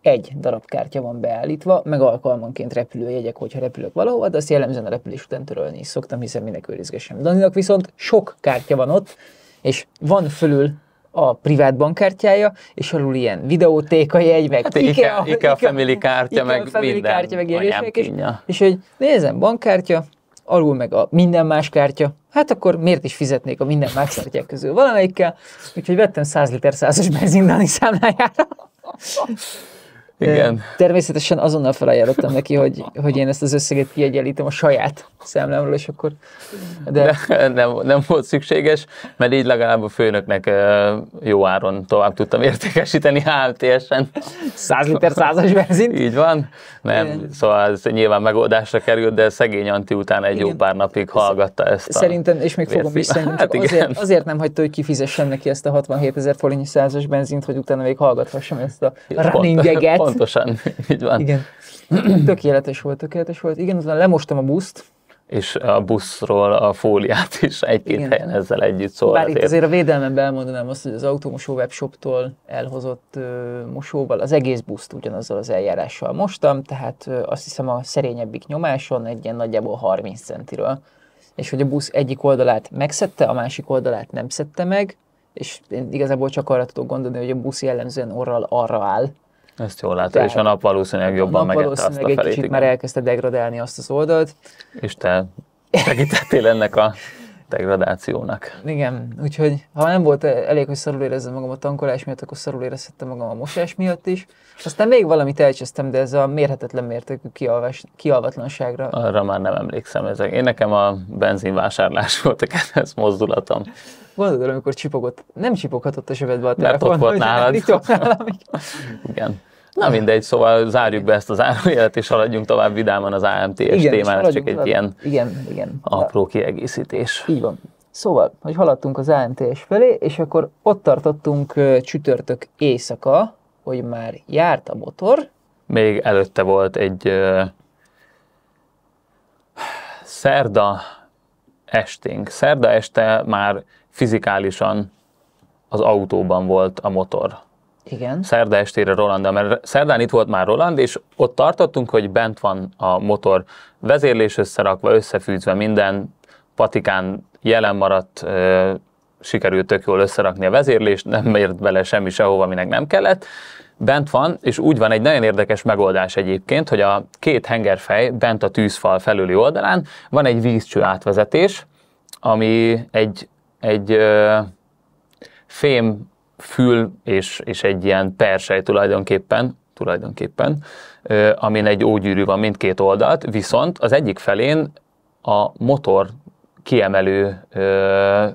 egy darab kártya van beállítva, meg alkalmanként repülőjegyek, hogyha repülök valahova, de azt jellemzően a repülés után törölni is szoktam, hiszen minek őrizgessem. Daninak viszont sok kártya van ott, és van fölül a privát bankkártyája, és alul ilyen videótéka jegy, meg hát Ikea, Ikea, Ikea, Family kártya, Ikea meg family minden. Kártya, meg anyám és, és hogy nézem, bankkártya, alul meg a minden más kártya, hát akkor miért is fizetnék a minden más kártyák közül valamelyikkel, úgyhogy vettem 100 liter százas benzin számlájára. Igen. Természetesen azonnal felajánlottam neki, hogy, hogy én ezt az összeget kiegyenlítem a saját számlámról, és akkor... De... Ne, nem, nem volt szükséges, mert így legalább a főnöknek jó áron tovább tudtam értékesíteni HMTS-en. 100 liter százas benzint? Így van. Nem, Igen. szóval ez nyilván megoldásra került, de szegény Anti után egy Igen. jó pár napig hallgatta ezt Szerintem, és még fogom visszanyújtani, hát azért, azért nem hagyta, hogy kifizessen neki ezt a 67 ezer forintnyi százas benzint, hogy utána még hallgathassam ezt a running Pontosan, így van. Igen. Tökéletes volt, tökéletes volt. Igen, azon lemostam a buszt, és a buszról a fóliát is egy-két helyen ezzel együtt szól. Bár azért. itt azért a védelmemben elmondanám azt, hogy az automosó webshoptól elhozott ö, mosóval az egész buszt ugyanazzal az eljárással mostam, tehát ö, azt hiszem a szerényebbik nyomáson egy ilyen nagyjából 30 centiről. És hogy a busz egyik oldalát megszedte, a másik oldalát nem szedte meg, és én igazából csak arra tudok gondolni, hogy a busz jellemzően orral arra áll, ezt jól látod, és a nap valószínűleg jobban megette valószínűleg azt a felét. egy kicsit igen. már elkezdte degradálni azt az oldalt. És te segítettél ennek a degradációnak. Igen, úgyhogy ha nem volt elég, hogy szarul érezzem magam a tankolás miatt, akkor szarul érezhettem magam a mosás miatt is. Aztán még valamit elcsesztem, de ez a mérhetetlen mértékű kialvás, kialvatlanságra. Arra már nem emlékszem ezek. Én nekem a benzinvásárlás volt a kedvenc mozdulatom. Gondolod, amikor csipogott, nem csipoghatott a sebedbe a telefon. Mert ott volt nálad. Nálam, igen. Na mindegy, szóval zárjuk be ezt az árujelet, és haladjunk tovább vidáman az AMTS igen, témára, ez csak egy ilyen igen, igen. apró kiegészítés. Így van. Szóval, hogy haladtunk az AMTS felé, és akkor ott tartottunk csütörtök éjszaka, hogy már járt a motor. Még előtte volt egy ö, szerda esténk. Szerda este már fizikálisan az autóban volt a motor igen. szerda estére Roland, mert szerdán itt volt már Roland, és ott tartottunk, hogy bent van a motor vezérlés összerakva, összefűzve minden, patikán jelen maradt, ö, sikerült tök jól összerakni a vezérlést, nem ért bele semmi sehova, aminek nem kellett. Bent van, és úgy van egy nagyon érdekes megoldás egyébként, hogy a két hengerfej bent a tűzfal felüli oldalán van egy vízcső átvezetés, ami egy, egy ö, fém fül és, és egy ilyen persely tulajdonképpen, tulajdonképpen, amin egy ógyűrű van mindkét oldalt, viszont az egyik felén a motor kiemelő ö,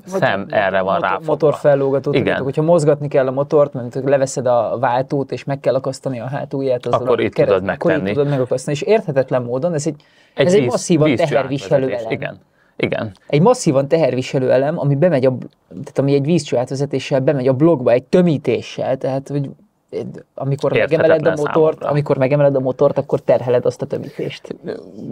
szem motor, erre van rá ráfogva. Motor fellógató. Igen. Tudjátok, hogyha mozgatni kell a motort, mert leveszed a váltót, és meg kell akasztani a hátulját, az akkor itt keret, tudod megtenni. Akkor itt tudod megakasztani, és érthetetlen módon ez egy, egy ez víz, egy masszívan teherviselő elem. Igen. Igen. Egy masszívan teherviselő elem, ami bemegy a, tehát ami egy vízcsőátvezetéssel bemegy a blogba, egy tömítéssel, tehát hogy amikor megemeled a motort, számomra. amikor megemeled a motort, akkor terheled azt a tömítést.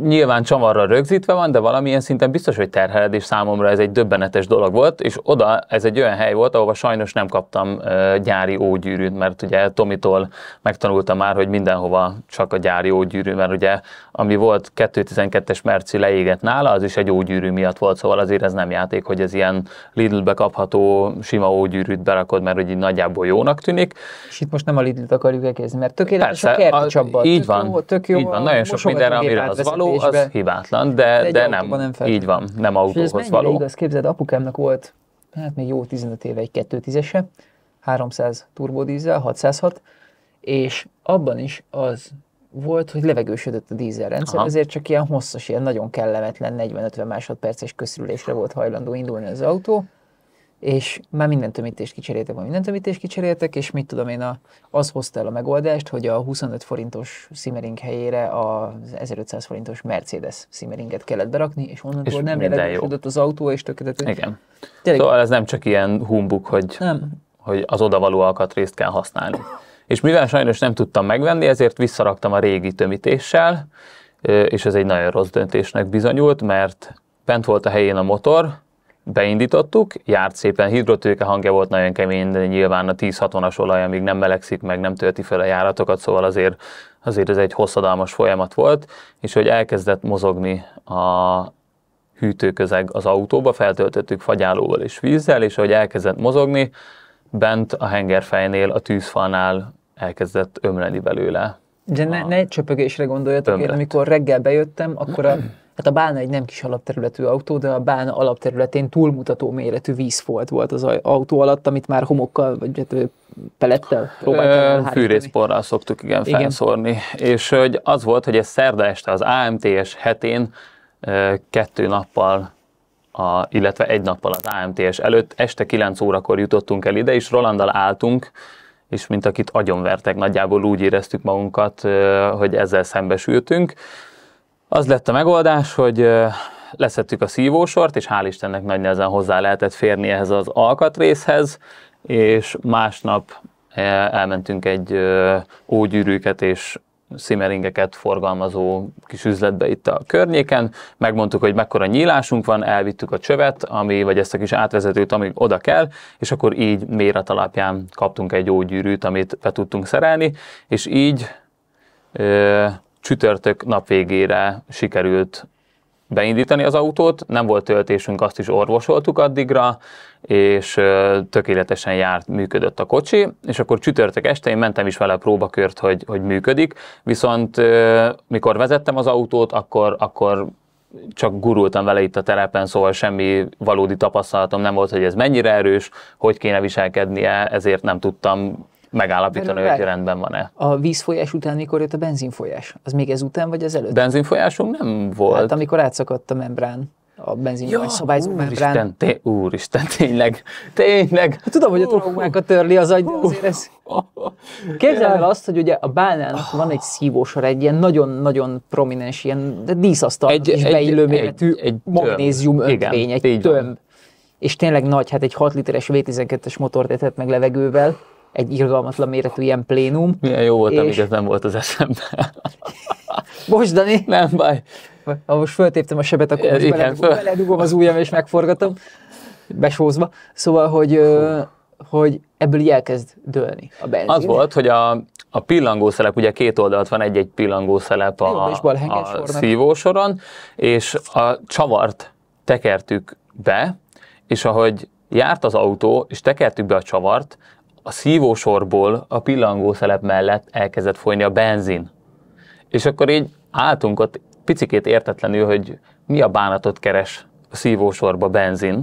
Nyilván csavarra rögzítve van, de valamilyen szinten biztos, hogy terheled, és számomra ez egy döbbenetes dolog volt, és oda ez egy olyan hely volt, ahova sajnos nem kaptam gyári ógyűrűt, mert ugye Tomitól megtanultam már, hogy mindenhova csak a gyári ógyűrű, mert ugye ami volt 212-es merci leégett nála, az is egy ógyűrű miatt volt, szóval azért ez nem játék, hogy ez ilyen Lidlbe kapható sima ógyűrűt berakod, mert ugye nagyjából jónak tűnik. És itt most most nem a Lidl-t akarjuk elkezni, mert tökéletes Persze, a kerti csapba. Így van, jó, tök jó így van. nagyon sok mindenre, amire az való, az hibátlan, de, de, de nem, nem így van, nem autóhoz való. és ez való. igaz, képzeld, apukámnak volt, hát még jó 15 éve egy 210-ese, 300 turbodízzel, 606, és abban is az volt, hogy levegősödött a dízelrendszer, Aha. ezért csak ilyen hosszas, ilyen nagyon kellemetlen 40-50 másodperces köszülésre volt hajlandó indulni az autó és már minden tömítést kicseréltek, vagy minden tömítést kicseréltek, és mit tudom én, a, az hozta el a megoldást, hogy a 25 forintos Simmering helyére az 1500 forintos Mercedes Simmeringet kellett berakni, és onnantól és nem jelentődött az autó, és tökéletes Igen. Tényleg, szóval ez nem csak ilyen humbuk, hogy, nem. hogy az odavaló alkatrészt kell használni. És mivel sajnos nem tudtam megvenni, ezért visszaraktam a régi tömítéssel, és ez egy nagyon rossz döntésnek bizonyult, mert bent volt a helyén a motor, beindítottuk, járt szépen, hidrotőke hangja volt nagyon kemény, de nyilván a 10 as olaj, amíg nem melegszik, meg nem tölti fel a járatokat, szóval azért, azért ez egy hosszadalmas folyamat volt, és hogy elkezdett mozogni a hűtőközeg az autóba, feltöltöttük fagyálóval és vízzel, és ahogy elkezdett mozogni, bent a hengerfejnél, a tűzfalnál elkezdett ömleni belőle. De ne, ne csöpögésre gondoljatok, Ömlött. én amikor reggel bejöttem, akkor a Hát a bálna egy nem kis alapterületű autó, de a bána alapterületén túlmutató méretű vízfolt volt az autó alatt, amit már homokkal, vagy hát, pelettel próbáltam Fűrészporral szoktuk igen, igen. felszórni. És hogy az volt, hogy ez szerda este az AMTS hetén kettő nappal a, illetve egy nappal az AMTS előtt, este 9 órakor jutottunk el ide, és Rolandal álltunk, és mint akit agyonvertek, nagyjából úgy éreztük magunkat, hogy ezzel szembesültünk. Az lett a megoldás, hogy leszettük a szívósort, és hál' Istennek nagy nehezen hozzá lehetett férni ehhez az alkatrészhez, és másnap e, elmentünk egy ógyűrűket és szimeringeket forgalmazó kis üzletbe itt a környéken, megmondtuk, hogy mekkora nyílásunk van, elvittük a csövet, ami, vagy ezt a kis átvezetőt, ami oda kell, és akkor így méret alapján kaptunk egy ógyűrűt, amit be tudtunk szerelni, és így ö, csütörtök nap végére sikerült beindítani az autót, nem volt töltésünk, azt is orvosoltuk addigra, és tökéletesen járt, működött a kocsi, és akkor csütörtök este én mentem is vele a próbakört, hogy, hogy működik, viszont mikor vezettem az autót, akkor, akkor csak gurultam vele itt a telepen, szóval semmi valódi tapasztalatom nem volt, hogy ez mennyire erős, hogy kéne viselkednie, ezért nem tudtam megállapítani, hogy rendben van-e. A vízfolyás után mikor jött a benzinfolyás? Az még ez után vagy az előtt? Benzinfolyásunk nem volt. Hát amikor átszakadt a membrán a benzin ja, szabályzó úristen, membrán. Te, úristen, tényleg, tényleg. Hát, tudom, hogy a traumákat törli az agy, azért ez... Képzeld el azt, hogy ugye a bálnának van egy szívósor, egy ilyen nagyon-nagyon prominens, ilyen díszasztal egy, is beillő egy, méretű egy, egy magnézium tömb. öntvény, Igen, egy tömb. És tényleg nagy, hát egy 6 literes V12-es motort etett meg levegővel egy irgalmatlan méretű ilyen plénum. Milyen jó volt, és... amíg ez nem volt az eszemben. Most, Dani? Nem baj. Ha most föltéptem a sebet, akkor most Igen, beledugom, föl... beledugom az ujjam és megforgatom, besózva. Szóval, hogy, hogy ebből így elkezd dőlni a benzin. Az volt, hogy a, a pillangószelep, ugye két oldalt van egy-egy pillangószelep a, a, és a szívósoron, és a csavart tekertük be, és ahogy járt az autó, és tekertük be a csavart, a szívósorból a pillangó szelep mellett elkezdett folyni a benzin. És akkor így álltunk ott picikét értetlenül, hogy mi a bánatot keres a szívósorba benzin.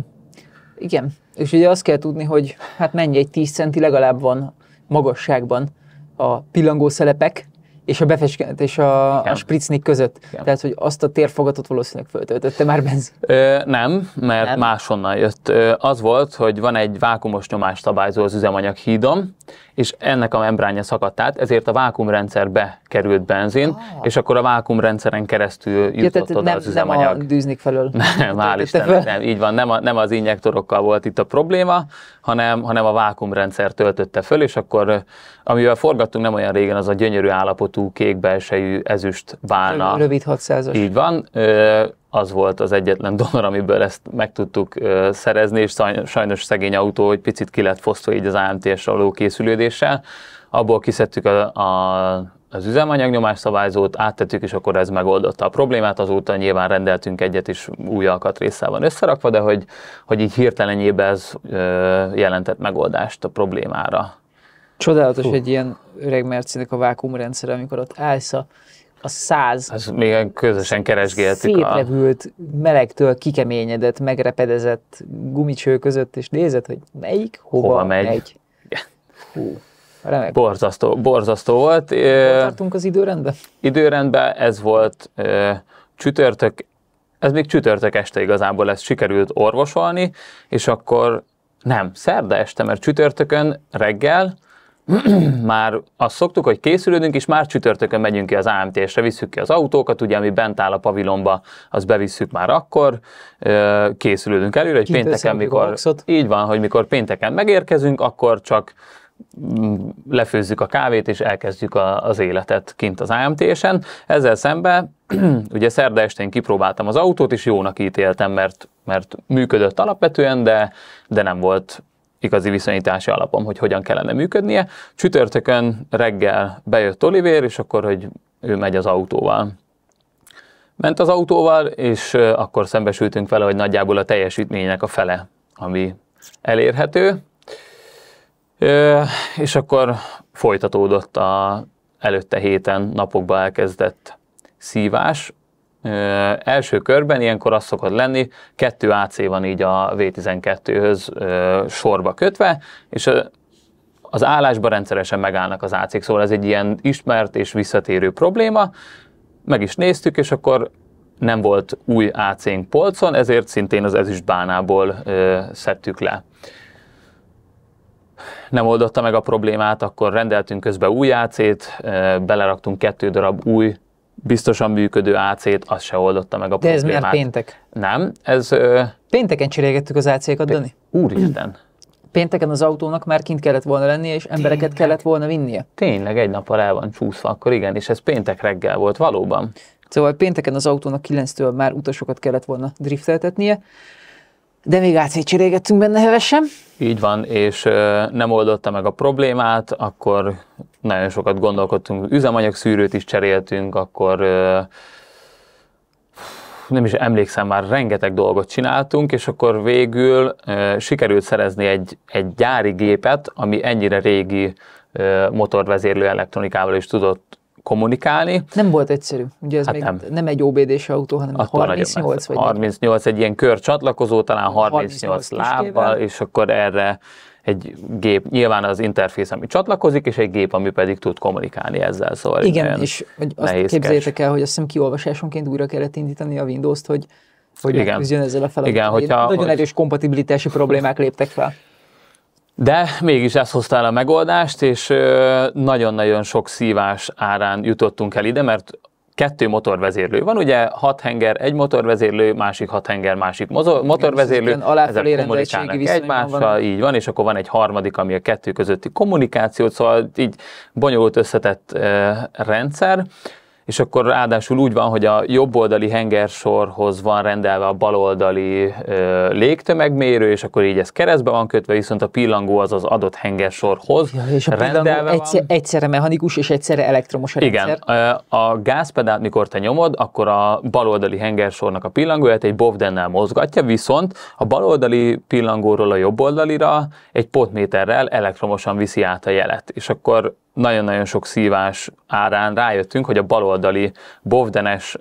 Igen, és ugye azt kell tudni, hogy hát mennyi egy 10 centi legalább van magasságban a pillangó szelepek, és a befesket és a, a spritznik között. Igen. Tehát, hogy azt a térfogatot valószínűleg föltöltötte már benzin. Ö, nem, mert nem. máshonnan jött. Ö, az volt, hogy van egy vákumos nyomás szabályzó az hídom és ennek a membránja szakadt át, ezért a vákumrendszerbe került benzin, ah. és akkor a vákumrendszeren keresztül jutott ja, tehát oda nem, az üzemanyag. Nem a dűznik felől. Nem, Isten, fel. nem, így van, nem, a, nem az injektorokkal volt itt a probléma, hanem, hanem a vákumrendszer töltötte föl, és akkor, amivel forgattunk nem olyan régen, az a gyönyörű állapotú kék belsejű ezüst válna. Rövid 600 Így van, ö, az volt az egyetlen donor, amiből ezt meg tudtuk szerezni, és sajnos szegény autó egy picit ki lett fosztva így az AMTS aló készülődéssel. Abból kiszedtük a, a, az üzemanyagnyomás szabályzót, áttettük, és akkor ez megoldotta a problémát. Azóta nyilván rendeltünk egyet is új alkatrészsel van összerakva, de hogy, hogy így hirtelenjében ez ö, jelentett megoldást a problémára. Csodálatos Hú. egy ilyen öreg mercinek a vákumrendszer, amikor ott állsz a a száz. az még közösen keresgéltük. Szétrevült, a... melegtől kikeményedett, megrepedezett gumicső között, és nézed, hogy melyik hova, hova megy. megy. Hú, remek. Borzasztó, borzasztó volt. Hol tartunk az időrendben? Időrendben ez volt csütörtök, ez még csütörtök este igazából ezt sikerült orvosolni, és akkor nem, szerda este, mert csütörtökön reggel már azt szoktuk, hogy készülődünk, és már csütörtökön megyünk ki az AMT-sre, visszük ki az autókat, ugye, ami bent áll a pavilonba, azt bevisszük már akkor, készülődünk előre, hogy Kint pénteken, mikor, így van, hogy mikor pénteken megérkezünk, akkor csak mm, lefőzzük a kávét, és elkezdjük a, az életet kint az AMT-sen. Ezzel szemben, ugye szerda estén kipróbáltam az autót, és jónak ítéltem, mert, mert működött alapvetően, de, de nem volt igazi viszonyítási alapom, hogy hogyan kellene működnie. Csütörtökön reggel bejött Oliver, és akkor, hogy ő megy az autóval. Ment az autóval, és akkor szembesültünk vele, hogy nagyjából a teljesítménynek a fele, ami elérhető. És akkor folytatódott a előtte héten napokban elkezdett szívás, első körben ilyenkor az szokott lenni, kettő AC van így a V12-höz sorba kötve, és az állásban rendszeresen megállnak az ac szóval ez egy ilyen ismert és visszatérő probléma. Meg is néztük, és akkor nem volt új ac polcon, ezért szintén az ezüstbánából ö, szedtük le. Nem oldotta meg a problémát, akkor rendeltünk közbe új ac beleraktunk kettő darab új biztosan működő AC-t, az se oldotta meg a problémát. De ez miért péntek? Nem, ez... Ö... Pénteken cserélgettük az AC-kat, Dani? Úristen! Pénteken az autónak már kint kellett volna lennie, és embereket Tényleg. kellett volna vinnie. Tényleg egy nap el van csúszva, akkor igen, és ez péntek reggel volt, valóban. Szóval pénteken az autónak 9-től már utasokat kellett volna drifteltetnie, de még átszétcserégettünk benne hevesen. Így van, és nem oldotta meg a problémát, akkor nagyon sokat gondolkodtunk, szűrőt is cseréltünk, akkor nem is emlékszem, már rengeteg dolgot csináltunk, és akkor végül sikerült szerezni egy, egy gyári gépet, ami ennyire régi motorvezérlő elektronikával is tudott kommunikálni. Nem volt egyszerű. Ugye ez hát még nem. nem egy obd autó, hanem Attól 38 vagy 38 egy ilyen körcsatlakozó, talán 38, 38 lábbal, és akkor erre egy gép, nyilván az interfész, ami csatlakozik, és egy gép, ami pedig tud kommunikálni ezzel. Szóval Igen, és hogy azt képzeljétek el, hogy azt hiszem kiolvasásonként újra kellett indítani a Windows-t, hogy hogy igen. ezzel a feladat. Igen, hogyha, nagyon hogy... erős kompatibilitási problémák léptek fel. De mégis ezt hoztál a megoldást, és nagyon-nagyon sok szívás árán jutottunk el ide, mert kettő motorvezérlő van, ugye hat henger, egy motorvezérlő, másik hat henger, másik mozo- motorvezérlő, ezek kommunikálnak egymással, van. így van, és akkor van egy harmadik, ami a kettő közötti kommunikációt, szóval így bonyolult összetett rendszer, és akkor ráadásul úgy van, hogy a jobboldali hengersorhoz van rendelve a baloldali ö, légtömegmérő, és akkor így ez keresztbe van kötve, viszont a pillangó az az adott hengersorhoz ja, és a rendelve van. egyszer, Egyszerre mechanikus és egyszerre elektromos rendszer. Igen, a gázpedált, mikor te nyomod, akkor a baloldali hengersornak a pillangóját egy bovdennel mozgatja, viszont a baloldali pillangóról a jobboldalira egy potméterrel elektromosan viszi át a jelet, és akkor nagyon-nagyon sok szívás árán rájöttünk, hogy a baloldali bovdenes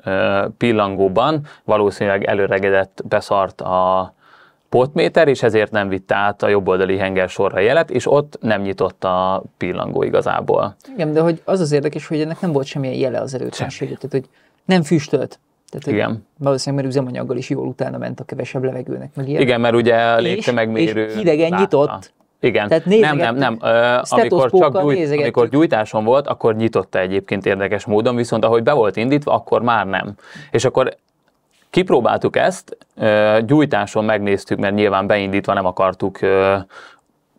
pillangóban valószínűleg előregedett, beszart a potméter, és ezért nem vitte át a jobboldali henger sorra jelet, és ott nem nyitott a pillangó igazából. Igen, de hogy az az érdekes, hogy ennek nem volt semmilyen jele az erőtlenség, tehát hogy nem füstölt. Tehát, hogy Igen. Valószínűleg, mert üzemanyaggal is jól utána ment a kevesebb levegőnek. Meg Igen, mert ugye a légtömegmérő és, és hidegen látta. nyitott, igen, Tehát nem, nem, nem. Ö, amikor, csak gyújt, amikor gyújtáson volt, akkor nyitotta egyébként érdekes módon, viszont ahogy be volt indítva, akkor már nem. És akkor kipróbáltuk ezt, gyújtáson megnéztük, mert nyilván beindítva nem akartuk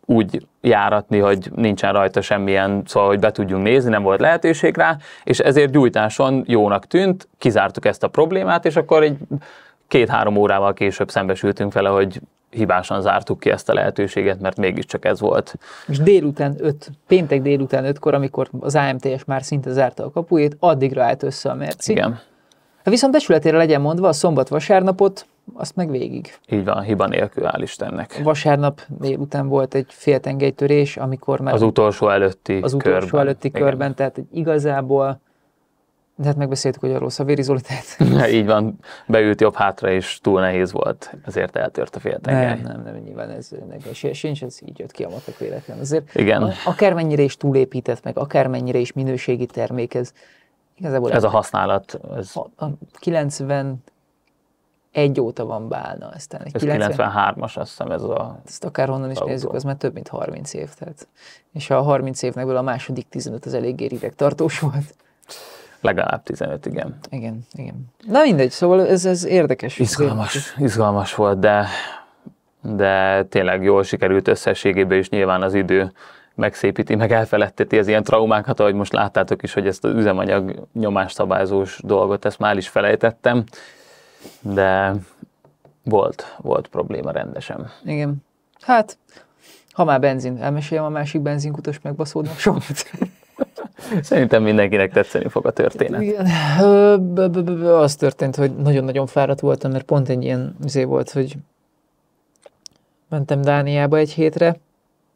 úgy járatni, hogy nincsen rajta semmilyen, szóval, hogy be tudjunk nézni, nem volt lehetőség rá, és ezért gyújtáson jónak tűnt, kizártuk ezt a problémát, és akkor egy két-három órával később szembesültünk vele, hogy hibásan zártuk ki ezt a lehetőséget, mert mégiscsak ez volt. És délután 5, péntek délután 5-kor, amikor az AMTS már szinte zárta a kapujét, addigra állt össze a merci. Igen. Hát viszont becsületére legyen mondva, a szombat-vasárnapot azt meg végig. Így van, hiba nélkül, áll Istennek. Vasárnap délután volt egy féltengelytörés, amikor már... Az utolsó előtti Az utolsó körben. előtti Igen. körben, tehát igazából de hát megbeszéltük, hogy a Szavéri Zoli tehát. Így van, beült jobb hátra, és túl nehéz volt, ezért eltört a féltenger. Nem, nem, nem, nyilván ez nekem sincs, ez így jött ki a matek véletlen. Azért Igen. akármennyire is túlépített meg, akármennyire is minőségi termék, ez igazából... Ez a használat. Ez... A, a 90 egy óta van bálna, aztán egy ez 90... 93-as, azt hiszem ez a... Ezt honnan is nézzük, az már több mint 30 év, tehát. És a 30 évnek a második 15 az eléggé tartós volt. Legalább 15, igen. Igen, igen. Na mindegy, szóval ez, ez érdekes. Izgalmas, izgalmas volt, de, de tényleg jól sikerült összességében is nyilván az idő megszépíti, meg elfeledteti az ilyen traumákat, ahogy most láttátok is, hogy ezt az üzemanyag nyomásszabályzós dolgot, ezt már is felejtettem, de volt, volt probléma rendesen. Igen. Hát, ha már benzin, elmeséljem a másik benzinkutas megbaszódnak sokat. Szerintem mindenkinek tetszeni fog a történet. Igen. Az történt, hogy nagyon-nagyon fáradt voltam, mert pont egy ilyen zé volt, hogy mentem Dániába egy hétre,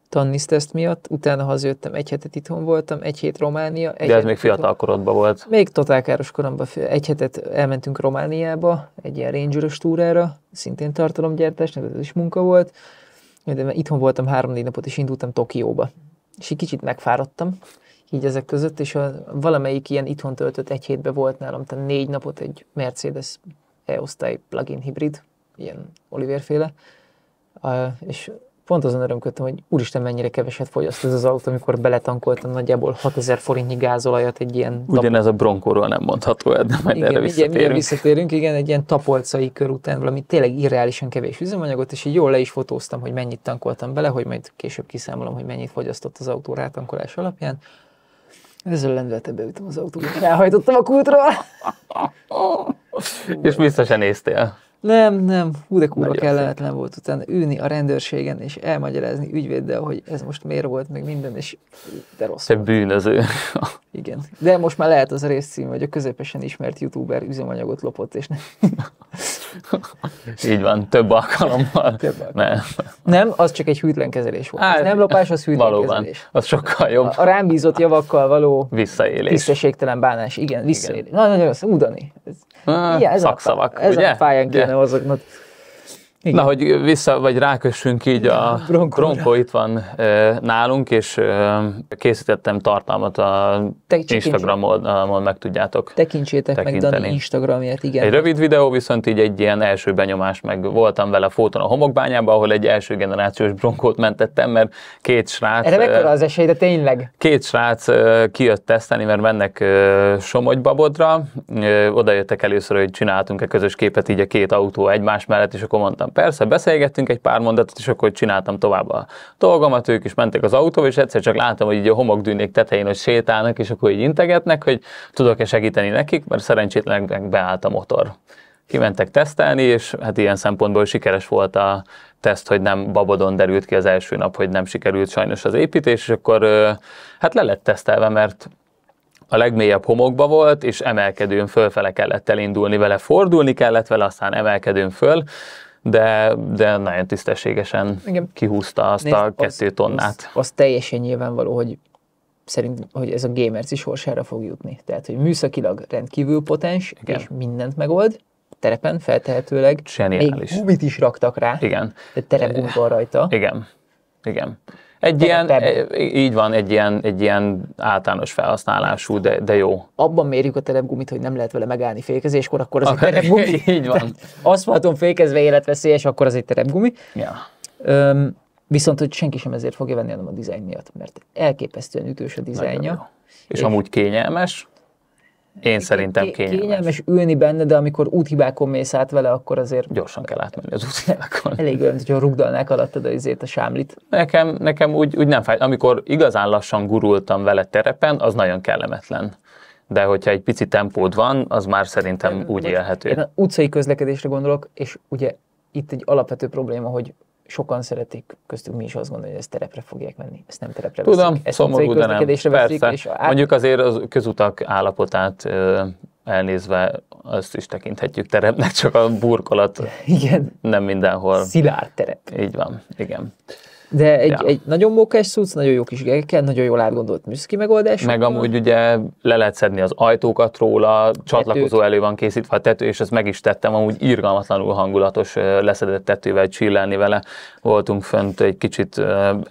tanniszteszt miatt, utána hazajöttem, egy hetet itthon voltam, egy hét Románia. Egy De ez még fiatal korodban volt. Még totálkáros koromban, egy hetet elmentünk Romániába, egy ilyen ranger túrára, szintén tartalomgyártás, ez is munka volt. De itthon voltam három-négy napot, és indultam Tokióba. És így kicsit megfáradtam így ezek között, és a, valamelyik ilyen itthon töltött egy hétben volt nálam, tehát négy napot egy Mercedes E-osztály plug-in hibrid, ilyen Oliverféle, uh, és pont azon örömködtem, hogy úristen mennyire keveset fogyaszt ez az autó, amikor beletankoltam nagyjából 6000 forintnyi gázolajat egy ilyen... Tap... Ugyanez a bronkóról nem mondható de hát majd igen, erre visszatérünk. Igen, visszatérünk, igen, egy ilyen tapolcai kör után valami tényleg irreálisan kevés üzemanyagot, és így jól le is fotóztam, hogy mennyit tankoltam bele, hogy majd később kiszámolom, hogy mennyit fogyasztott az autó rátankolás alapján. Ezzel lendületen beültem az autóba, ráhajtottam a kultról. és biztos se néztél. Nem, nem, hú de kurva kellemetlen volt utána ülni a rendőrségen és elmagyarázni ügyvéddel, hogy ez most miért volt, meg minden, és de rossz. Te bűnöző. Igen, de most már lehet az a részcím, hogy a közepesen ismert youtuber üzemanyagot lopott, és nem. Így van, több alkalommal. Több alkalommal. Nem. nem, az csak egy hűtlen kezelés volt. Hát, nem lopás, az hűtlen valóban, kezelés. az sokkal jobb. A, rám bízott javakkal való visszaélés. Tisztességtelen bánás, igen, visszaélés. Igen. Na, nagyon jó, udani. Ez, ah, ez szakszavak, a, ugye? a pályán kéne mozognak. Igen. Na, hogy vissza, vagy rákössünk így a Bronco, itt van e, nálunk, és e, készítettem tartalmat a Instagramon, meg tudjátok Tekintsétek tekinteni. meg Dani Instagramért, igen. Egy rövid videó, viszont így egy ilyen első benyomás, meg voltam vele fóton a homokbányában, ahol egy első generációs Bronkót mentettem, mert két srác... Erre mekkora e, az esély, de tényleg? Két srác e, kijött teszteni, mert mennek e, Somogybabodra, oda jöttek először, hogy csináltunk egy közös képet így a két autó egymás mellett, és akkor mondtam, persze beszélgettünk egy pár mondatot, és akkor csináltam tovább a dolgomat, ők is mentek az autóval, és egyszer csak láttam, hogy így a homokdűnék tetején, hogy sétálnak, és akkor így integetnek, hogy tudok-e segíteni nekik, mert szerencsétlenek beállt a motor. Kimentek tesztelni, és hát ilyen szempontból sikeres volt a teszt, hogy nem babodon derült ki az első nap, hogy nem sikerült sajnos az építés, és akkor hát le lett tesztelve, mert a legmélyebb homokba volt, és emelkedőn fölfele kellett elindulni vele, fordulni kellett vele, aztán emelkedőn föl, de, de nagyon tisztességesen Igen. kihúzta azt Nézd, a kettő az, tonnát. Az, az teljesen nyilvánvaló, hogy szerint, hogy ez a gamers is sorsára fog jutni. Tehát, hogy műszakilag rendkívül potens, Igen. és mindent megold, terepen feltehetőleg. Zseniális. Még gumit is raktak rá. Igen. Tehát terep van rajta. Igen. Igen. Egy ilyen, e, így van, egy ilyen, egy ilyen általános felhasználású, de, de jó. Abban mérjük a terepgumit, hogy nem lehet vele megállni fékezéskor, akkor az akkor, egy terepgumi. Így van. Aszfalton fékezve életveszélyes, akkor az egy terepgumi. Ja. Öm, viszont, hogy senki sem ezért fogja venni, hanem a dizájn miatt, mert elképesztően ütős a dizájnja. És, és amúgy kényelmes. Én szerintem kényelmes. Kényelmes ülni benne, de amikor úthibákon mész át vele, akkor azért... Gyorsan kell átmenni az úthibákon. Elég olyan, hogyha rugdalnák alattad izét a sámlit. Nekem, nekem úgy, úgy nem fáj. Amikor igazán lassan gurultam vele terepen, az nagyon kellemetlen de hogyha egy pici tempód van, az már szerintem úgy Most élhető. Én utcai közlekedésre gondolok, és ugye itt egy alapvető probléma, hogy sokan szeretik, köztük mi is azt gondoljuk, hogy ezt terepre fogják menni. Ezt nem terepre Tudom, veszik. Ezt szomorú, de nem. Veszik, és át... Mondjuk azért az közutak állapotát elnézve azt is tekinthetjük terepnek, csak a burkolat igen. nem mindenhol. Szilárd terep. Így van, igen. De egy, ja. egy nagyon mókás cucc, nagyon jó kis gegekkel, nagyon jól átgondolt műszaki megoldás. Meg amúgy ugye le lehet szedni az ajtókat róla, csatlakozó elő van készítve a tető, és ezt meg is tettem, amúgy irgalmatlanul hangulatos leszedett tetővel csillelni vele. Voltunk fönt egy kicsit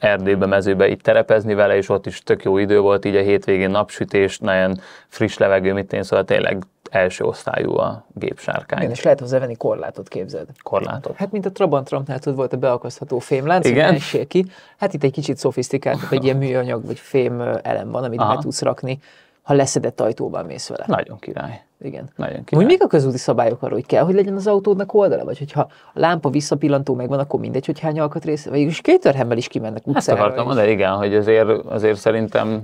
erdőbe mezőbe itt terepezni vele, és ott is tök jó idő volt, így a hétvégén napsütés, nagyon friss levegő, mit én, szóval tényleg első osztályú a gépsárkány. Igen, és lehet hozzá venni korlátot, képzeld. Korlátot. Hát mint a trabant hát ott volt a beakasztható fémlánc, Igen. ki. Hát itt egy kicsit szofisztikált, egy ilyen műanyag vagy fém elem van, amit meg tudsz rakni, ha leszedett ajtóban mész vele. Nagyon király. Igen. Nagyon király. Úgy még a közúti szabályok arról, hogy kell, hogy legyen az autódnak oldala, vagy hogyha a lámpa visszapillantó megvan, akkor mindegy, hogy hány alkatrész, vagy is két is kimennek hát, utcára. Ezt akartam mondani, igen, hogy azért, azért szerintem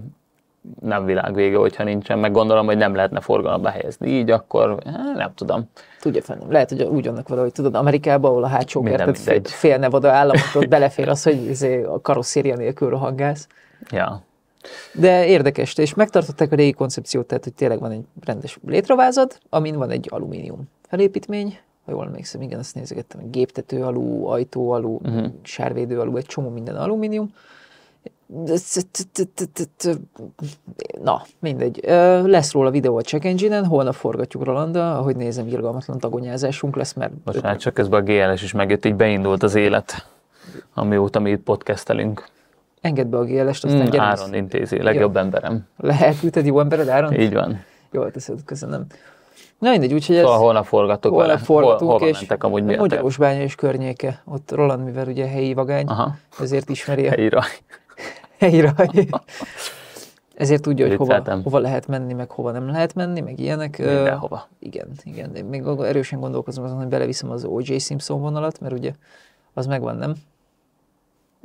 nem világvége, hogyha nincsen, meg gondolom, hogy nem lehetne forgalomba helyezni. Így akkor, hát nem tudom. Tudja fel, lehet, hogy úgy vannak valahogy, hogy tudod, Amerikában, ahol a hátsó kertet fél Nevada államot, ott belefér az, hogy izé, a karosszéria nélkül rohangálsz. Ja. De érdekes, és megtartották a régi koncepciót, tehát hogy tényleg van egy rendes létrovázad, amin van egy alumínium felépítmény, ha jól emlékszem, igen, azt nézegettem, géptető alú, ajtó alú, uh-huh. sárvédő alú, egy csomó minden alumínium, Na, mindegy. Lesz róla videó a Check Engine-en, holnap forgatjuk Rolanda, ahogy nézem, irgalmatlan tagonyázásunk lesz, mert... most már csak közben a GLS is megjött, így beindult az élet, amióta mi itt podcastelünk. Engedd be a GLS-t, aztán mm, Áron intézi, legjobb jó. emberem. Lehet, üted jó embered, Áron? Így van. Jó, teszed, köszönöm. Na mindegy, úgyhogy ez... Szóval holnap forgatok holnap vele. forgatunk, hol, hol és mentek amúgy miatt? Magyarosbánya és környéke. Ott Roland, mivel ugye helyi vagány, Aha. ezért ismeri. Helyi raj helyre. Ezért tudja, hogy hova, hova lehet menni, meg hova nem lehet menni, meg ilyenek. Mindenhova. Uh, igen, igen. Én még erősen gondolkozom azon, hogy beleviszem az O.J. Simpson vonalat, mert ugye az megvan, nem?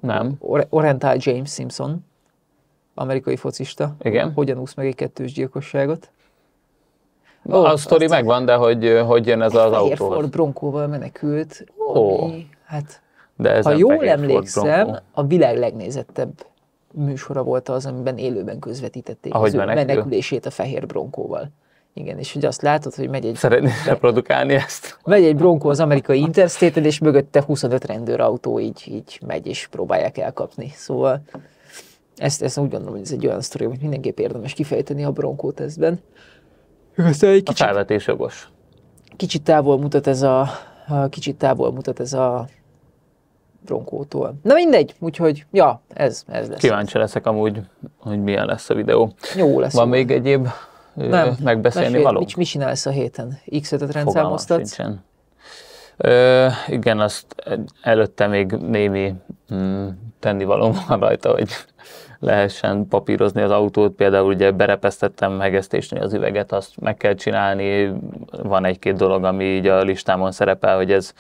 Nem. Or- Orientál James Simpson, amerikai focista. Igen. Hogyan úsz meg egy kettős gyilkosságot? Ó, a sztori megvan, de hogy, hogy jön ez az autó? Ford Bronkóval menekült, Ó. ami, hát, de ha jól emlékszem, a világ legnézettebb műsora volt az, amiben élőben közvetítették Ahogy az menekül. menekülését a fehér bronkóval. Igen, és hogy azt látod, hogy megy egy... Szeretnél reprodukálni ezt? Megy egy bronkó az amerikai interstate és mögötte 25 rendőrautó így, így megy, és próbálják elkapni. Szóval ezt, ezt úgy gondolom, hogy ez egy olyan sztori, amit mindenképp érdemes kifejteni a bronkó tesztben. egy kicsit, a felvetés jogos. Kicsit távol mutat ez a, kicsit távol mutat ez a Bronkótól. Na mindegy, úgyhogy ja, ez, ez lesz. Kíváncsi leszek amúgy, hogy milyen lesz a videó. Jó lesz. Van még egyéb nem, megbeszélni mesélj, való? Mit, mit csinálsz a héten? X5-et rendszámoztatsz? Ö, igen, azt előtte még némi mm, tennivalóm van rajta, hogy lehessen papírozni az autót, például ugye berepesztettem megesztésnél az üveget, azt meg kell csinálni, van egy-két dolog, ami így a listámon szerepel, hogy ez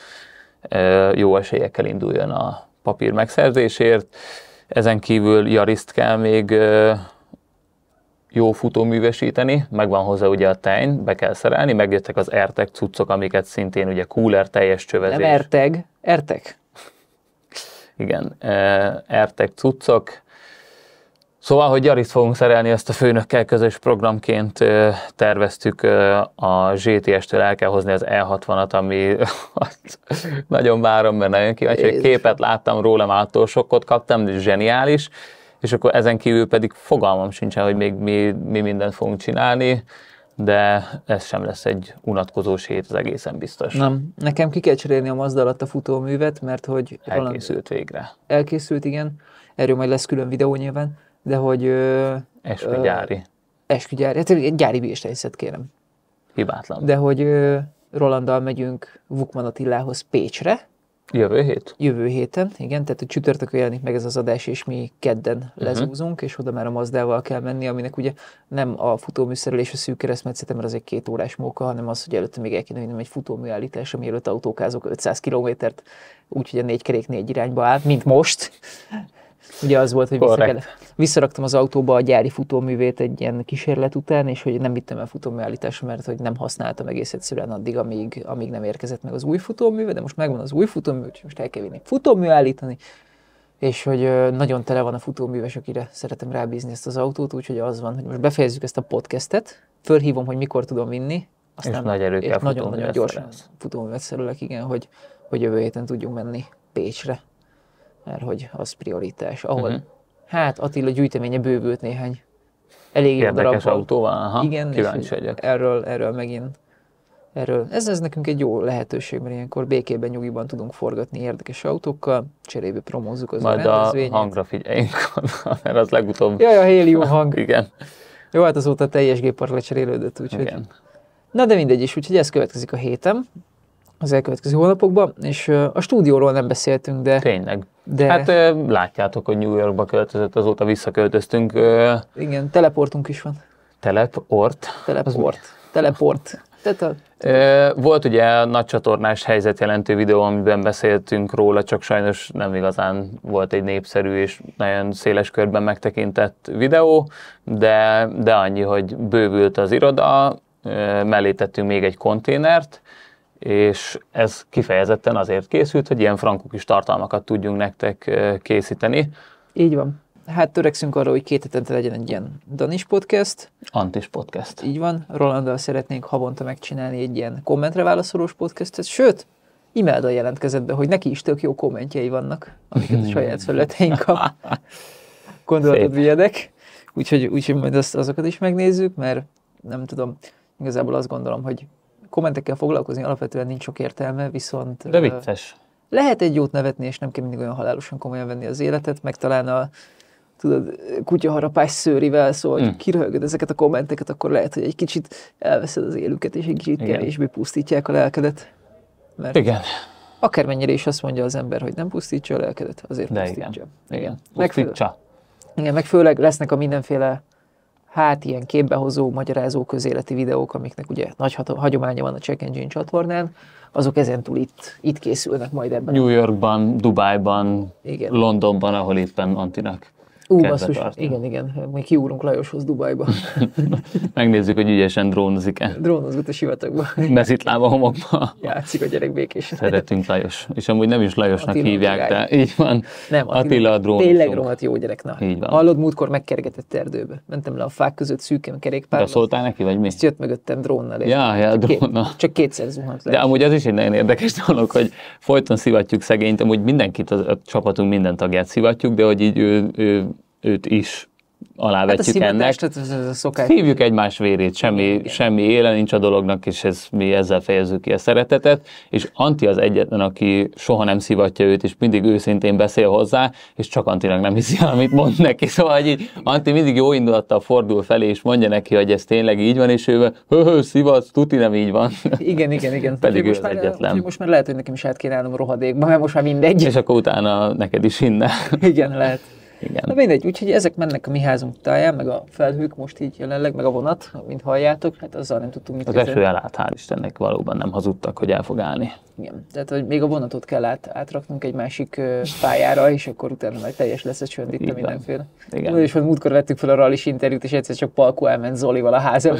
jó esélyekkel induljon a papír megszerzésért. Ezen kívül Jariszt kell még jó futóművesíteni, megvan hozzá ugye a tejn, be kell szerelni, megjöttek az ertek cuccok, amiket szintén ugye cooler teljes csövezés. Nem Ertek, ertek. Igen, ertek cuccok, Szóval, hogy Yaris fogunk szerelni, ezt a főnökkel közös programként terveztük. A GTS-től el kell hozni az E60-at, ami nagyon várom, mert nagyon kíváncsi. Egy képet láttam róla, már attól sokkot kaptam, de zseniális. És akkor ezen kívül pedig fogalmam sincsen, hogy még mi, mi mindent fogunk csinálni de ez sem lesz egy unatkozó hét, az egészen biztos. Nem, nekem ki kell cserélni a Mazda alatt a futóművet, mert hogy... Elkészült valami... végre. Elkészült, igen. Erről majd lesz külön videó nyilván de hogy... Ö, Eskügyári. Ö, eskügyári, hát egy gyári bírstejszet kérem. Hibátlan. De hogy ö, Rolanddal megyünk Vukman Attilához Pécsre. Jövő hét? Jövő héten, igen, tehát a csütörtökön jelenik meg ez az adás, és mi kedden uh-huh. lezúzunk, és oda már a Mazdával kell menni, aminek ugye nem a futóműszerelés a szűk keresztmetszete, mert az egy két órás móka, hanem az, hogy előtte még el kéne vinnem egy futóműállítás, ami előtt autókázok 500 kilométert, úgyhogy a négy kerék négy irányba áll, mint most, Ugye az volt, hogy visszaraktam az autóba a gyári futóművét egy ilyen kísérlet után, és hogy nem vittem el futóműállításra, mert hogy nem használtam egész egyszerűen addig, amíg, amíg nem érkezett meg az új futóműve, de most megvan az új futómű, úgyhogy most el kell vinni futóműállítani, és hogy nagyon tele van a futóműves, akire szeretem rábízni ezt az autót, úgyhogy az van, hogy most befejezzük ezt a podcastet, fölhívom, hogy mikor tudom vinni, aztán és nagy erőkkel nagyon-nagyon gyorsan futóművet szerülök, igen, hogy, hogy jövő héten tudjunk menni Pécsre mert hogy az prioritás. Ahol, uh-huh. hát Attila gyűjteménye bővült néhány elég jó darab autóval. Aha, igen, kíváncsi vagyok. Erről, erről megint erről. Ez, ez nekünk egy jó lehetőség, mert ilyenkor békében, nyugiban tudunk forgatni érdekes autókkal, cserébe promózzuk az Majd a, a hangra figyeljünk, mert az legutóbb... Jaj, a hélium hang. igen. Jó, hát azóta teljes géppark lecserélődött, úgyhogy... Igen. Na de mindegy is, úgyhogy ez következik a hétem, az elkövetkező hónapokban, és a stúdióról nem beszéltünk, de... Tényleg. De... Hát látjátok, hogy New Yorkba költözött, azóta visszaköltöztünk. Igen, teleportunk is van. Teleport? Teleport. Teleport. Volt ugye nagy csatornás helyzetjelentő videó, amiben beszéltünk róla, csak sajnos nem igazán volt egy népszerű és nagyon széles körben megtekintett videó, de, de annyi, hogy bővült az iroda, mellé tettünk még egy konténert, és ez kifejezetten azért készült, hogy ilyen frankukis tartalmakat tudjunk nektek készíteni. Így van. Hát törekszünk arra, hogy két hetente legyen egy ilyen Danis podcast. Antis podcast. Így van. Rolanddal szeretnénk havonta megcsinálni egy ilyen kommentre válaszolós podcastet, sőt, Imelda jelentkezett be, hogy neki is tök jó kommentjei vannak, amiket a saját felületeink kap. Gondolatot vigyedek. Úgyhogy, úgyhogy majd azt, azokat is megnézzük, mert nem tudom, igazából azt gondolom, hogy kommentekkel foglalkozni alapvetően nincs sok értelme, viszont... De vicces. Lehet egy jót nevetni, és nem kell mindig olyan halálosan komolyan venni az életet, meg talán a tudod, kutyaharapás szőrivel, szóval, mm. kiröhögöd ezeket a kommenteket, akkor lehet, hogy egy kicsit elveszed az élüket, és egy kicsit Igen. kevésbé pusztítják a lelkedet. Mert Igen. Akármennyire is azt mondja az ember, hogy nem pusztítsa a lelkedet, azért De pusztítsa. Igen. igen. igen. Pusztítsa. igen, meg főleg lesznek a mindenféle hát ilyen képbehozó, magyarázó, közéleti videók, amiknek ugye nagy hagyománya van a Check Engine csatornán, azok ezentúl itt, itt készülnek majd ebben. New Yorkban, Dubájban, Igen. Londonban, ahol éppen Antinak Ú, basszus, igen, igen, majd kiúrunk Lajoshoz Dubajba. Megnézzük, hogy ügyesen drónozik-e. Drónozgat a sivatagba. Bezitlába, homokba. Játszik a gyerek békés. Szeretünk Lajos. És amúgy nem is Lajosnak Attila hívják, de így van. Nem, Attila, Attila a drón. Tényleg rohadt jó gyerek. Na, így van. Hallod, múltkor megkergetett erdőbe. Mentem le a fák között szűken kerékpár. De szóltál neki, vagy mi? Ezt jött mögöttem drónnal. ja, ja, drónnal. Két, csak kétszer zuhant le. De amúgy az is egy nagyon érdekes dolog, hogy folyton szivatjuk szegényt, amúgy mindenkit a, a csapatunk minden tagját szivatjuk, de hogy így ő, ő őt is alávetjük hát ennek. Tehát ez, ez a szokás. Hívjuk egymás vérét, semmi, Igen. semmi éle nincs a dolognak, és ez, mi ezzel fejezzük ki a szeretetet. És Anti az egyetlen, aki soha nem szivatja őt, és mindig őszintén beszél hozzá, és csak Antinak nem hiszi amit mond neki. Szóval hogy így, Anti mindig jó indulattal fordul felé, és mondja neki, hogy ez tényleg így van, és ő hő, szivatsz, tuti nem így van. Igen, igen, igen. Pedig ő most az már, egyetlen. Most már lehet, hogy nekem is át kéne állnom rohadékba, mert most már mindegy. És akkor utána neked is innen. Igen, lehet. Igen. Na mindegy, úgyhogy ezek mennek a mi házunk táján, meg a felhők most így jelenleg, meg a vonat, mint halljátok, hát azzal nem tudtunk mit Az eső elállt, hál' Istennek valóban nem hazudtak, hogy el fog állni. Igen, tehát hogy még a vonatot kell át, átraknunk egy másik pályára, és akkor utána majd teljes lesz a csönd itt a mindenféle. Igen. És hogy múltkor vettük fel a rallis interjút, és egyszer csak Palkó elment Zolival a házam.